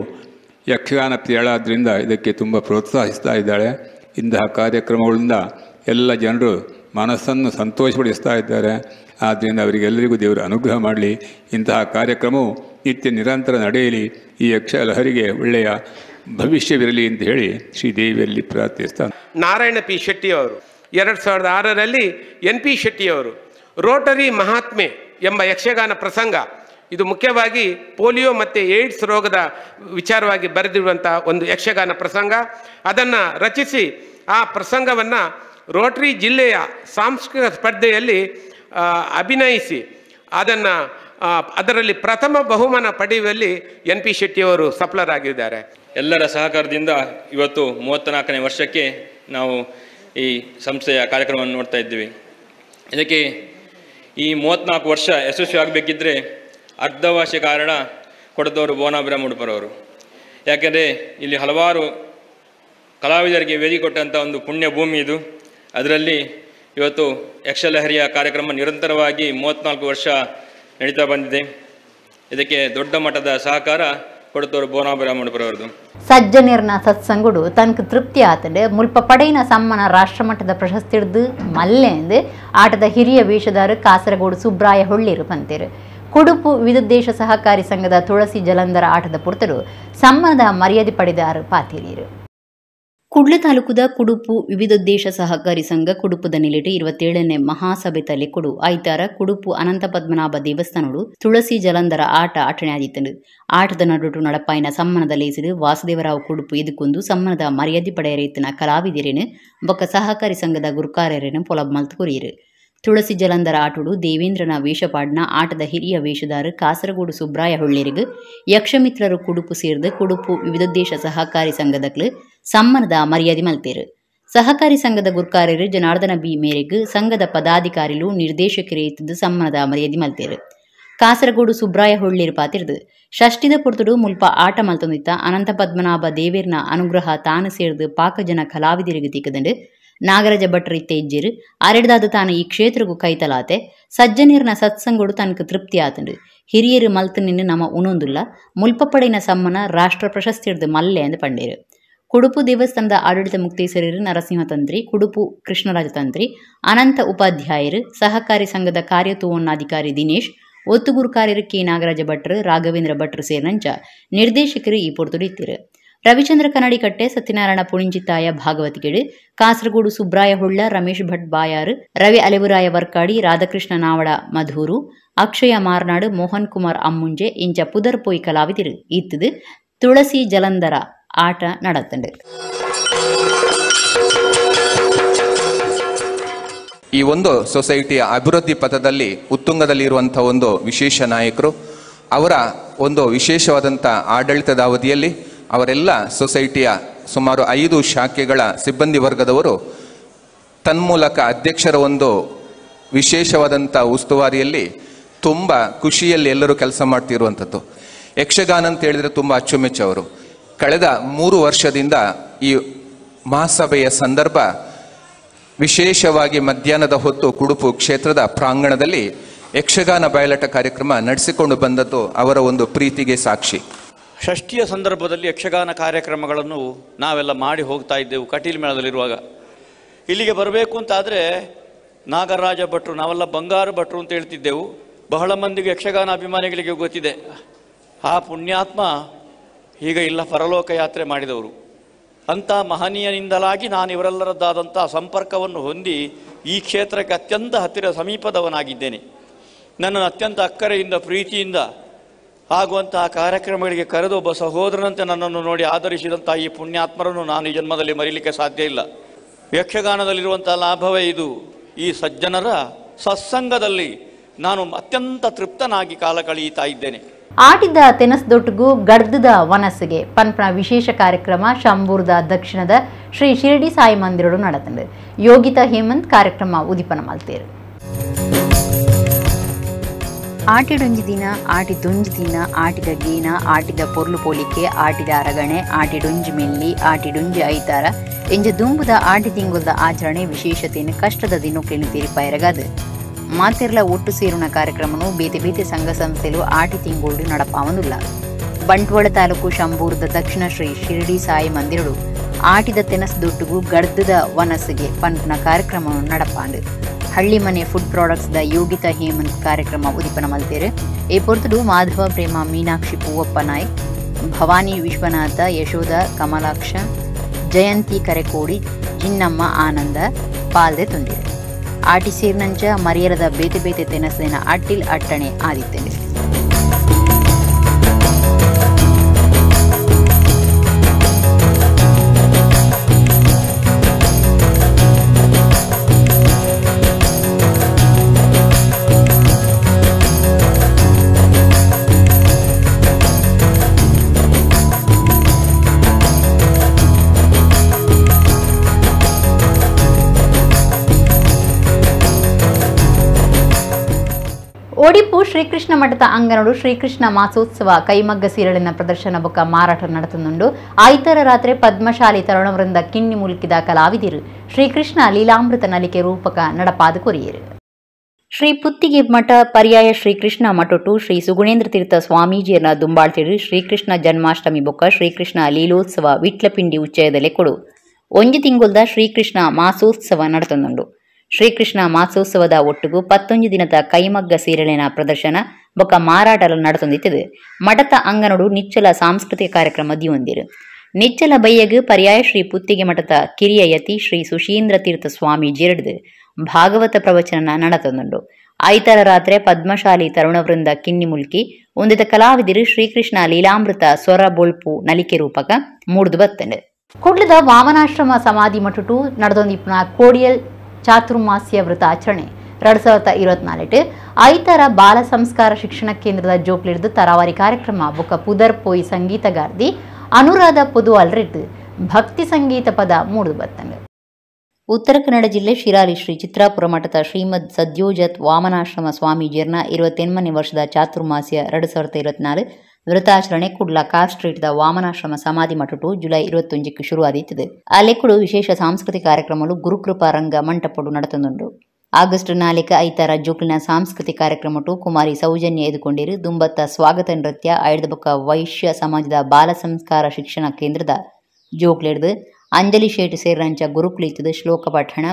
ಯಕ್ಷಗಾನ ಪ್ರಿಯಳಾದ್ದರಿಂದ ಇದಕ್ಕೆ ತುಂಬ ಪ್ರೋತ್ಸಾಹಿಸ್ತಾ ಇದ್ದಾಳೆ ಇಂತಹ ಕಾರ್ಯಕ್ರಮಗಳಿಂದ ಎಲ್ಲ ಜನರು ಮನಸ್ಸನ್ನು ಸಂತೋಷಪಡಿಸ್ತಾ ಇದ್ದಾರೆ ಆದ್ದರಿಂದ ಅವರಿಗೆಲ್ಲರಿಗೂ ದೇವರು ಅನುಗ್ರಹ ಮಾಡಲಿ ಇಂತಹ ಕಾರ್ಯಕ್ರಮವು ನಿತ್ಯ ನಿರಂತರ ನಡೆಯಲಿ ಈ ಯಕ್ಷ ಲಹರಿಗೆ ಒಳ್ಳೆಯ ಭವಿಷ್ಯವಿರಲಿ ಅಂತ ಹೇಳಿ ಶ್ರೀದೇವಿಯಲ್ಲಿ ಪ್ರಾರ್ಥಿಸ್ತಾ ನಾರಾಯಣ ಪಿ ಶೆಟ್ಟಿಯವರು ಎರಡು ಸಾವಿರದ ಆರರಲ್ಲಿ ಎನ್ ಪಿ ಶೆಟ್ಟಿಯವರು ರೋಟರಿ ಮಹಾತ್ಮೆ ಎಂಬ ಯಕ್ಷಗಾನ ಪ್ರಸಂಗ ಇದು ಮುಖ್ಯವಾಗಿ ಪೋಲಿಯೋ ಮತ್ತು ಏಡ್ಸ್ ರೋಗದ ವಿಚಾರವಾಗಿ ಬರೆದಿರುವಂಥ ಒಂದು ಯಕ್ಷಗಾನ ಪ್ರಸಂಗ ಅದನ್ನು ರಚಿಸಿ ಆ ಪ್ರಸಂಗವನ್ನು ರೋಟರಿ ಜಿಲ್ಲೆಯ ಸಾಂಸ್ಕೃತಿಕ ಸ್ಪರ್ಧೆಯಲ್ಲಿ ಅಭಿನಯಿಸಿ ಅದನ್ನು ಅದರಲ್ಲಿ ಪ್ರಥಮ ಬಹುಮಾನ ಪಡೆಯುವಲ್ಲಿ ಎನ್ ಪಿ ಶೆಟ್ಟಿಯವರು ಸಫಲರಾಗಿದ್ದಾರೆ ಎಲ್ಲರ ಸಹಕಾರದಿಂದ ಇವತ್ತು ನಾಲ್ಕನೇ ವರ್ಷಕ್ಕೆ ನಾವು ಈ ಸಂಸ್ಥೆಯ ಕಾರ್ಯಕ್ರಮವನ್ನು ನೋಡ್ತಾ ಇದ್ದೀವಿ ಇದಕ್ಕೆ ಈ ಮೂವತ್ತ್ನಾಲ್ಕು ವರ್ಷ ಯಶಸ್ವಿ ಆಗಬೇಕಿದ್ರೆ ಅರ್ಧವಾಸಿ ಕಾರಣ ಕೊಡದವರು ಬೋನಾಬ್ರ ಮುಡುಪರವರು ಯಾಕೆಂದರೆ ಇಲ್ಲಿ ಹಲವಾರು ಕಲಾವಿದರಿಗೆ ವೇದಿಕೆ ಕೊಟ್ಟಂಥ ಒಂದು ಪುಣ್ಯ ಭೂಮಿ ಇದು ಅದರಲ್ಲಿ ಇವತ್ತು ಯಕ್ಷಲಹರಿಯ ಕಾರ್ಯಕ್ರಮ ನಿರಂತರವಾಗಿ ಮೂವತ್ತ್ನಾಲ್ಕು ವರ್ಷ ನಡೀತಾ ಬಂದಿದೆ ಇದಕ್ಕೆ ದೊಡ್ಡ ಮಟ್ಟದ ಸಹಕಾರ ಕೊಡುತ್ತವರು ಬೋನಾಭಿರಾಮಣಪುರವರದು ಸಜ್ಜನಿರ್ನ ಸತ್ಸಂಗುಡು ತನಕ ತೃಪ್ತಿ ಆತಡೆ ಮುಲ್ಪ ಪಡೆಯಿನ ಸಮ್ಮನ ರಾಷ್ಟ್ರಮಟ್ಟದ ಪ್ರಶಸ್ತಿ ಹಿಡಿದು ಎಂದು ಆಟದ ಹಿರಿಯ ವೇಷಧಾರ ಕಾಸರಗೋಡು ಸುಬ್ರಾಯ ಹೊಳ್ಳಿರು ಬಂತಿರು ಕುಡುಪು ವಿದುದ್ದೇಶ ಸಹಕಾರಿ ಸಂಘದ ತುಳಸಿ ಜಲಂಧರ ಆಟದ ಪುರ್ತರು ಸಮ್ಮದ ಮರ್ಯಾದೆ ಪಡೆದಾರು ಪಾತಿರಿಯರು ಕುಡ್ಲ ತಾಲೂಕುದ ಕುಡುಪು ವಿವಿಧೋದ್ದೇಶ ಸಹಕಾರಿ ಸಂಘ ಕುಡುಪುದ ನೆಲೆಟು ಇರುವತ್ತೇಳನೇ ಮಹಾಸಭೆ ತಲೆ ಕೊಡು ಐತಾರ ಕುಡುಪು ಅನಂತ ಪದ್ಮನಾಭ ದೇವಸ್ಥಾನಡು ತುಳಸಿ ಜಲಂಧರ ಆಟ ಆದಿತ್ತು ಆಟದ ನಡುಟು ನಡಪಾಯಿನ ಸಮ್ಮನದ ಲೇಸಿದು ವಾಸುದೇವರಾವ್ ಕುಡುಪು ಎದುಕೊಂಡು ಸಮ್ಮನದ ಮರ್ಯಾದೆ ಪಡೆಯ ರೈತನ ಕಲಾವಿದರೇನು ಬೊಕ್ಕ ಸಹಕಾರಿ ಸಂಘದ ಗುರುಕಾರ್ಯರೇನು ಪೊಲಬ್ ಮಲ್ತು ಕುರಿಯರು ತುಳಸಿ ಜಲಂಧರ ಆಟುಡು ದೇವೇಂದ್ರನ ವೇಷಪಾಡ್ನ ಆಟದ ಹಿರಿಯ ವೇಷದಾರ ಕಾಸರಗೋಡು ಸುಬ್ರಾಯ ಹೊಳ್ಳಿರಿಗ್ ಯಕ್ಷಮಿತ್ರರು ಕುಡುಪು ಸೇರ್ದು ಕುಡುಪು ವಿವಿಧ ದೇಶ ಸಹಕಾರಿ ಸಂಘದಕ್ಲು ಸಮ್ಮನದ ಮರ್ಯಾದೆ ಮಲ್ತೇರು ಸಹಕಾರಿ ಸಂಘದ ಗುರ್ಕಾರರು ಜನಾರ್ದನ ಬಿ ಮೇರೆಗ್ ಸಂಘದ ಪದಾಧಿಕಾರಿಲು ನಿರ್ದೇಶಕರೇ ಸಮ್ಮನದ ಮರ್ಯಾದೆ ಮಲ್ತೇರು ಕಾಸರಗೋಡು ಸುಬ್ರಾಯ ಹೊಳ್ಳಿರು ಪಾತಿರ್ದು ಷಷ್ಟಿದ ಪುರ್ತುಡು ಮುಲ್ಪ ಆಟ ಮಲ್ತೊಂದಿತ್ತ ಅನಂತ ಪದ್ಮನಾಭ ದೇವೇರ್ನ ಅನುಗ್ರಹ ತಾನು ಪಾಕ ಪಾಕಜನ ಕಲಾವಿದರಿಗೆ ತಿಕ್ಕದಂಡು ನಾಗರಾಜ ಭಟ್ರಿತ್ತೆ ಇಜ್ಜಿರು ಅರೆಡ್ದಾದ ತಾನು ಈ ಕ್ಷೇತ್ರಗೂ ಕೈತಲಾತೆ ಸಜ್ಜನೀರ್ನ ಸತ್ಸಂಗೋಡು ತನಕ ತೃಪ್ತಿ ಆತನು ಹಿರಿಯರು ಮಲ್ತು ನಿನ್ನ ನಮ್ಮ ಉಣೊಂದುಲ್ಲ ಮುಲ್ಪಪಡಿನ ಸಮ್ಮನ ರಾಷ್ಟ್ರ ಪ್ರಶಸ್ತಿ ಮಲ್ಲೆ ಎಂದು ಪಂಡೇರು ಕುಡುಪು ದೇವಸ್ಥಾನದ ಆಡಳಿತ ಮುಕ್ತೇಶ್ವರರು ನರಸಿಂಹ ತಂತ್ರಿ ಕುಡುಪು ಕೃಷ್ಣರಾಜ ತಂತ್ರಿ ಅನಂತ ಉಪಾಧ್ಯಾಯರು ಸಹಕಾರಿ ಸಂಘದ ಕಾರ್ಯತೂವನ್ನಾಧಿಕಾರಿ ದಿನೇಶ್ ಒತ್ತುಗುರು ಕಾರ್ಯರು ಕೆ ನಾಗರಾಜ ಭಟ್ರು ರಾಘವೇಂದ್ರ ಭಟ್ರು ಸೇರಿನಂಚ ನಿರ್ದೇಶಕರು ಈ ಪೊರ್ತುಡಿತ್ತಿರು ರವಿಚಂದ್ರ ಕನ್ನಡಿಕಟ್ಟೆ ಸತ್ಯನಾರಾಯಣ ಪುಣಿಂಜಿತಾಯ ಭಾಗವತಿಗೆಡೆ ಕಾಸರಗೋಡು ಸುಬ್ರಾಯ ಹುಳ್ಳ ರಮೇಶ್ ಭಟ್ ಬಾಯಾರ್ ರವಿ ಅಲೆವುರಾಯ ವರ್ಕಾಡಿ ರಾಧಾಕೃಷ್ಣ ನಾವಳ ಮಧೂರು ಅಕ್ಷಯ ಮಾರ್ನಾಡು ಮೋಹನ್ ಕುಮಾರ್ ಅಮ್ಮುಂಜೆ ಇಂಚ ಪುದರ್ ಪೊಯ್ ಕಲಾವಿದಿರು ಇತ್ತದು ತುಳಸಿ ಜಲಂಧರ ಆಟ ಈ ಒಂದು ಸೊಸೈಟಿಯ ಅಭಿವೃದ್ಧಿ ಪಥದಲ್ಲಿ ಉತ್ತುಂಗದಲ್ಲಿರುವಂಥ ಒಂದು ವಿಶೇಷ ನಾಯಕರು ಅವರ ಒಂದು ವಿಶೇಷವಾದಂಥ ಆಡಳಿತದ ಅವಧಿಯಲ್ಲಿ ಅವರೆಲ್ಲ ಸೊಸೈಟಿಯ ಸುಮಾರು ಐದು ಶಾಖೆಗಳ ಸಿಬ್ಬಂದಿ ವರ್ಗದವರು ತನ್ಮೂಲಕ ಅಧ್ಯಕ್ಷರ ಒಂದು ವಿಶೇಷವಾದಂಥ ಉಸ್ತುವಾರಿಯಲ್ಲಿ ತುಂಬ ಖುಷಿಯಲ್ಲಿ ಎಲ್ಲರೂ ಕೆಲಸ ಮಾಡ್ತಿರುವಂಥದ್ದು ಯಕ್ಷಗಾನ ಅಂತ ಹೇಳಿದರೆ ತುಂಬ ಅಚ್ಚುಮೆಚ್ಚವರು ಕಳೆದ ಮೂರು ವರ್ಷದಿಂದ ಈ ಮಹಾಸಭೆಯ ಸಂದರ್ಭ ವಿಶೇಷವಾಗಿ ಮಧ್ಯಾಹ್ನದ ಹೊತ್ತು ಕುಡುಪು ಕ್ಷೇತ್ರದ ಪ್ರಾಂಗಣದಲ್ಲಿ ಯಕ್ಷಗಾನ ಬಯಲಾಟ ಕಾರ್ಯಕ್ರಮ ನಡೆಸಿಕೊಂಡು ಬಂದದ್ದು ಅವರ ಒಂದು ಪ್ರೀತಿಗೆ ಸಾಕ್ಷಿ ಷಷ್ಠಿಯ ಸಂದರ್ಭದಲ್ಲಿ ಯಕ್ಷಗಾನ ಕಾರ್ಯಕ್ರಮಗಳನ್ನು ನಾವೆಲ್ಲ ಮಾಡಿ ಹೋಗ್ತಾ ಇದ್ದೆವು ಕಟೀಲ್ ಮೇಳದಲ್ಲಿರುವಾಗ ಇಲ್ಲಿಗೆ ಬರಬೇಕು ಅಂತಾದರೆ ನಾಗರಾಜ ಭಟ್ರು ನಾವೆಲ್ಲ ಬಂಗಾರು ಭಟ್ರು ಅಂತ ಹೇಳ್ತಿದ್ದೆವು ಬಹಳ ಮಂದಿಗೆ ಯಕ್ಷಗಾನ ಅಭಿಮಾನಿಗಳಿಗೆ ಗೊತ್ತಿದೆ ಆ ಪುಣ್ಯಾತ್ಮ ಈಗ ಇಲ್ಲ ಪರಲೋಕ ಯಾತ್ರೆ ಮಾಡಿದವರು ಅಂಥ ಮಹನೀಯನಿಂದಲಾಗಿ ನಾನು ಇವರೆಲ್ಲರದ್ದಾದಂಥ ಸಂಪರ್ಕವನ್ನು ಹೊಂದಿ ಈ ಕ್ಷೇತ್ರಕ್ಕೆ ಅತ್ಯಂತ ಹತ್ತಿರ ಸಮೀಪದವನಾಗಿದ್ದೇನೆ ನನ್ನನ್ನು ಅತ್ಯಂತ ಅಕ್ಕರೆಯಿಂದ ಪ್ರೀತಿಯಿಂದ ಆಗುವಂತಹ ಕಾರ್ಯಕ್ರಮಗಳಿಗೆ ಕರೆದು ಒಬ್ಬ ಸಹೋದರನಂತೆ ನನ್ನನ್ನು ನೋಡಿ ಆಧರಿಸಿದಂತಹ ಈ ಪುಣ್ಯಾತ್ಮರನ್ನು ನಾನು ಈ ಜನ್ಮದಲ್ಲಿ ಮರೀಲಿಕ್ಕೆ ಸಾಧ್ಯ ಇಲ್ಲ ಯಕ್ಷಗಾನದಲ್ಲಿರುವಂತಹ ಲಾಭವೇ ಇದು ಈ ಸಜ್ಜನರ ಸತ್ಸಂಗದಲ್ಲಿ ನಾನು ಅತ್ಯಂತ ತೃಪ್ತನಾಗಿ ಕಾಲ ಕಳೆಯುತ್ತಾ ಇದ್ದೇನೆ ಆಟಿದ ತೆನಸ್ದೊಟ್ಟಿಗೂ ಗಡ್ದದ ವನಸ್ಸಿಗೆ ಪನ್ಪನ ವಿಶೇಷ ಕಾರ್ಯಕ್ರಮ ಶಂಭೂರ್ದ ದಕ್ಷಿಣದ ಶ್ರೀ ಶಿರಡಿ ಸಾಯಿ ಮಂದಿರ ನಡೆದಿದೆ ಯೋಗಿತಾ ಹೇಮಂತ್ ಕಾರ್ಯಕ್ರಮ ಉದಿಪನ ಮಾಲ್ತೇರು ಆಟಿಡೊಂಜಿ ದಿನ ಆಟಿ ದೊಂಜಿ ದಿನ ಆಟಿದ ಗೀನ ಆಟಿದ ಪೊರ್ಲು ಪೋಲಿಕೆ ಆಟಿದ ಅರಗಣೆ ಡೊಂಜಿ ಮೆಲ್ಲಿ ಡೊಂಜಿ ಐತಾರ ಎಂಜ ದುಂಬುದ ಆಟಿ ತಿಂಗುಲ್ದ ಆಚರಣೆ ವಿಶೇಷತೆಯನ್ನು ಕಷ್ಟದ ಕೇಳುತ್ತೀರಿ ಪೈರಗದ ಮಾತಿರ್ಲ ಒಟ್ಟು ಸೇರುಣ ಕಾರ್ಯಕ್ರಮನು ಬೇತೆ ಬೇತೆ ಸಂಘ ಸಂಸ್ಥೆಲು ಆಟಿ ತಿಂಗೋಳ್ಡು ನಡಪಾವನುಲ್ಲ ಬಂಟ್ವಾಳ ತಾಲೂಕು ಶಂಭೂರದ ದಕ್ಷಿಣ ಶ್ರೀ ಶಿರಡಿ ಸಾಯಿ ಮಂದಿರಡು ಆಟಿದ ತೆನಸ್ ದುಡ್ಡುಗೂ ಗಡ್ದದ ವನಸ್ಸಿಗೆ ಪಂಪಿನ ಕಾರ್ಯಕ್ರಮವನ್ನು ನಡಪಾಂಡು ಹಳ್ಳಿ ಮನೆ ಫುಡ್ ಪ್ರಾಡಕ್ಟ್ಸ್ ದ ಯೋಗಿತಾ ಹೇಮಂತ್ ಕಾರ್ಯಕ್ರಮ ಉದಿಪನ ಮಲ್ತೇರೆ ಏ ಪೊರ್ತುಡು ಮಾಧವ ಪ್ರೇಮ ಮೀನಾಕ್ಷಿ ಪೂವಪ್ಪ ನಾಯಕ್ ಭವಾನಿ ವಿಶ್ವನಾಥ ಯಶೋಧ ಕಮಲಾಕ್ಷ ಜಯಂತಿ ಕರೆಕೋಡಿ ಜಿನ್ನಮ್ಮ ಆನಂದ ಪಾಲ್ದೆ ತುಂದಿರು ಆಟಿ ಸೇರ್ನಂಚ ಮರಿಯರದ ಬೇತೆ ಬೇತೆ ತೆನಸಿನ ಅಟ್ಟಿಲ್ ಅಟ್ಟಣೆ ಆದಿತ್ತೇನೆ ಒಡಿಪು ಶ್ರೀಕೃಷ್ಣ ಮಠದ ಅಂಗನಡು ಶ್ರೀಕೃಷ್ಣ ಮಾಸೋತ್ಸವ ಕೈಮಗ್ಗ ಪ್ರದರ್ಶನ ಬೊಕ್ಕ ಮಾರಾಟ ನಡೆತುಂಡು ಆಯ್ತರ ರಾತ್ರಿ ಪದ್ಮಶಾಲಿ ತರುಣವೃಂದ ಕಿಣ್ಣಿ ಮುಲುಕಿದ ಕಲಾವಿದಿರು ಶ್ರೀಕೃಷ್ಣ ಲೀಲಾಮೃತ ನಲಿಕೆ ರೂಪಕ ನಡಪಾದ ಕೊರಿಯರು ಶ್ರೀ ಪುತ್ತಿಗೆ ಮಠ ಪರ್ಯಾಯ ಶ್ರೀಕೃಷ್ಣ ಮಠಟು ಶ್ರೀ ಸುಗುಣೇಂದ್ರ ತೀರ್ಥ ಸ್ವಾಮೀಜಿಯನ್ನ ದುಂಬಾಳ್ತಿರು ಶ್ರೀಕೃಷ್ಣ ಜನ್ಮಾಷ್ಟಮಿ ಬುಕ್ಕ ಶ್ರೀಕೃಷ್ಣ ಲೀಲೋತ್ಸವ ವಿಟ್ಲಪಿಂಡಿ ಉಚ್ಚಯದಲೆ ಕೊಡು ಒಂಜಿ ತಿಂಗುಲ್ದ ಶ್ರೀಕೃಷ್ಣ ಮಾಸೋತ್ಸವ ನಡೆತೊಂದುಂಡು ಶ್ರೀಕೃಷ್ಣ ಮಾಸೋತ್ಸವದ ಒಟ್ಟಿಗೂ ಪತ್ತೊಂದು ದಿನದ ಕೈಮಗ್ಗ ಸೀರೆಲಿನ ಪ್ರದರ್ಶನ ಬೊಕ್ಕ ಮಾರಾಟಲ ನಡತೊಂದಿತ್ತದು ಮಠದ ಅಂಗನೋಡು ನಿಚ್ಚಲ ಸಾಂಸ್ಕೃತಿಕ ಕಾರ್ಯಕ್ರಮ ದಿಯೊಂದಿರು ನಿಚ್ಚಲ ಬೈಯಗು ಪರ್ಯಾಯ ಶ್ರೀ ಪುತ್ತಿಗೆ ಮಠದ ಕಿರಿಯ ಯತಿ ಶ್ರೀ ಸುಶೀಂದ್ರ ತೀರ್ಥ ಸ್ವಾಮಿ ಜಿರಡ್ದು ಭಾಗವತ ಪ್ರವಚನ ನಡತೊಂದುಂಡು ಐತರ ರಾತ್ರೆ ಪದ್ಮಶಾಲಿ ತರುಣವೃಂದ ವೃಂದ ಕಿನ್ನಿ ಮುಲ್ಕಿ ಒಂದಿತ ಕಲಾವಿದರು ಶ್ರೀಕೃಷ್ಣ ಲೀಲಾಮೃತ ಸ್ವರ ಬೊಳ್ಪು ನಲಿಕೆ ರೂಪಕ ಮೂಡ್ದು ಬತ್ತಂಡು ಕುಡ್ಲದ ವಾಮನಾಶ್ರಮ ಸಮಾಧಿ ಮಟುಟು ನಡೆದೊಂದು ಕೋಡಿಯಲ್ ಚಾತುರ್ಮಾಸ್ಯ ವೃತ ಆಚರಣೆ ಎರಡ್ ಸಾವಿರದ ಇರವತ್ನಾಲ್ಕು ಐತರ ಬಾಲ ಸಂಸ್ಕಾರ ಶಿಕ್ಷಣ ಕೇಂದ್ರದ ಜೋಕ್ಲಿಡ್ದು ತರಾವರಿ ಕಾರ್ಯಕ್ರಮ ಬೊಕ ಪುದರ್ ಪೋಯಿ ಸಂಗೀತಗಾರ್ದಿ ಅನುರಾಧ ಪುದು ಭಕ್ತಿ ಸಂಗೀತ ಪದ ಮೂಡಿದು ಬತ್ತಂಗ ಉತ್ತರ ಕನ್ನಡ ಜಿಲ್ಲೆ ಶಿರಾಲಿ ಶ್ರೀ ಚಿತ್ರಾಪುರ ಮಠದ ಶ್ರೀಮದ್ ಸದ್ಯೋಜತ್ ವಾಮನಾಶ್ರಮ ಸ್ವಾಮೀಜಿಯರ್ನ ಇರುವತ್ತೆಂಟನೇ ವರ್ಷದ ಚಾತುರ್ಮಾಸ್ಯ ಎರಡ್ ಸಾವಿರದ ಇರವತ್ನಾಲ್ಕು ಕುಡ್ಲ ಕುಡ್ಲಾ ಸ್ಟ್ರೀಟ್ದ ವಾಮನಾಶ್ರಮ ಸಮಾಧಿ ಮಠಟು ಟು ಜುಲೈ ಇರವತ್ತೊಂದಕ್ಕೆ ಆ ಲೆಕ್ಕಡು ವಿಶೇಷ ಸಾಂಸ್ಕೃತಿಕ ಕಾರ್ಯಕ್ರಮಗಳು ಗುರುಕೃಪಾ ರಂಗ ಮಂಟಪಡು ನಡತೊಂದುಂಡು ಆಗಸ್ಟ್ ನಾಲಿಕ ಐತಾರ ಜೋಕ್ಲಿನ ಸಾಂಸ್ಕೃತಿಕ ಕಾರ್ಯಕ್ರಮ ಟು ಕುಮಾರಿ ಸೌಜನ್ಯ ಎದುಕೊಂಡಿರು ದುಂಬತ್ತ ಸ್ವಾಗತ ನೃತ್ಯ ಐಡ್ದ ವೈಶ್ಯ ಸಮಾಜದ ಬಾಲ ಸಂಸ್ಕಾರ ಶಿಕ್ಷಣ ಕೇಂದ್ರದ ಜೋಕ್ಲೆಡ್ದು ಅಂಜಲಿ ಶೇಟ್ ಸೇರಂಚ ಗುರುಕುಲಿತದ ಶ್ಲೋಕ ಪಠಣ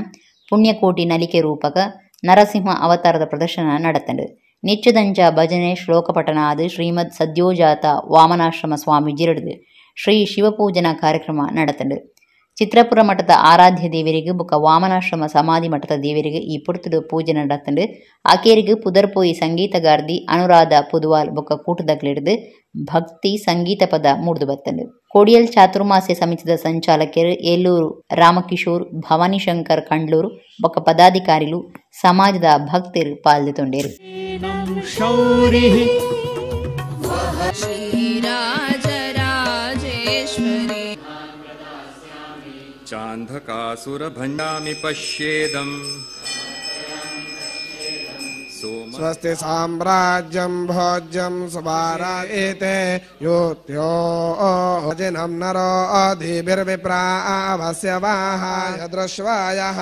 ಪುಣ್ಯಕೋಟಿ ನಲಿಕೆ ರೂಪಕ ನರಸಿಂಹ ಅವತಾರದ ಪ್ರದರ್ಶನ ನಡತಂಡು ನಿತ್ಯದಂಚ ಭಜನೆ ಶ್ಲೋಕಪಠಣಾದಿ ಶ್ರೀಮದ್ ಸದ್ಯೋಜಾತ ವಾಮನಾಶ್ರಮ ಸ್ವಾಮೀಜಿರದು ಶ್ರೀ ಶಿವಪೂಜನಾ ಕಾರ್ಯಕ್ರಮ ನಡತಂಡು ಚಿತ್ರಪುರ ಮಠದ ಆರಾಧ್ಯ ದೇವರಿಗೆ ബുക്ക വാമനാശ്രമ സമാധി മഠത്തെ ദേവരിക്ക് ഈ പൊടുത്തുടു പൂജೆ നടത്തുണ്ട് ಆಕೇರಿಗೆ ಪುದರ್ಪೋಯಿ ಸಂಗೀತಗಾರ್ದಿ ಅನುರಾಧ ಪುದುವಾಲ್ ಬೊಕ್ಕ ಕೂಟದಕ್ಲಿಡ್ದು ಭಕ್ತಿ ಸಂಗೀತ ಪದ ಮೂಡ್ದು ಬತ್ತಂಡು ಕೊಡಿಯಲ್ ಚಾತುರ್ಮಾಸ್ಯ ಸಮಿತಿದ ಸಂಚಾಲಕರು ಏಲೂರು ರಾಮಕಿಶೋರ್ ಶಂಕರ್ ಕಂಡ್ಲೂರು ಬೊಕ್ಕ ಪದಾಧಿಕಾರಿಲು ಸಮಾಜದ ಭಕ್ತರು ಪಾಲ್ದೊಂಡೇರು चान्धकासुरभञ्जामि पश्येदम् स्वस्ति साम्राज्यम भोज्यम सुभारा एते योत्यो जिनं नरो अधिभिर्विप्रावस्य वाहाय यद्रश्वायः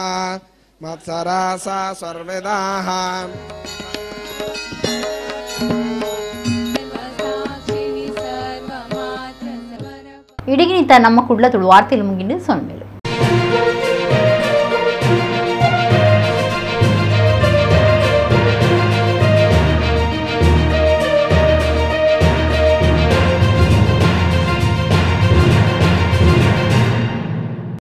मत्सरासा सर्वदाः இடுகினித்தா நம்ம குள்ளத்துடு வார்த்தையில் முங்கின்னு சொன்னேன்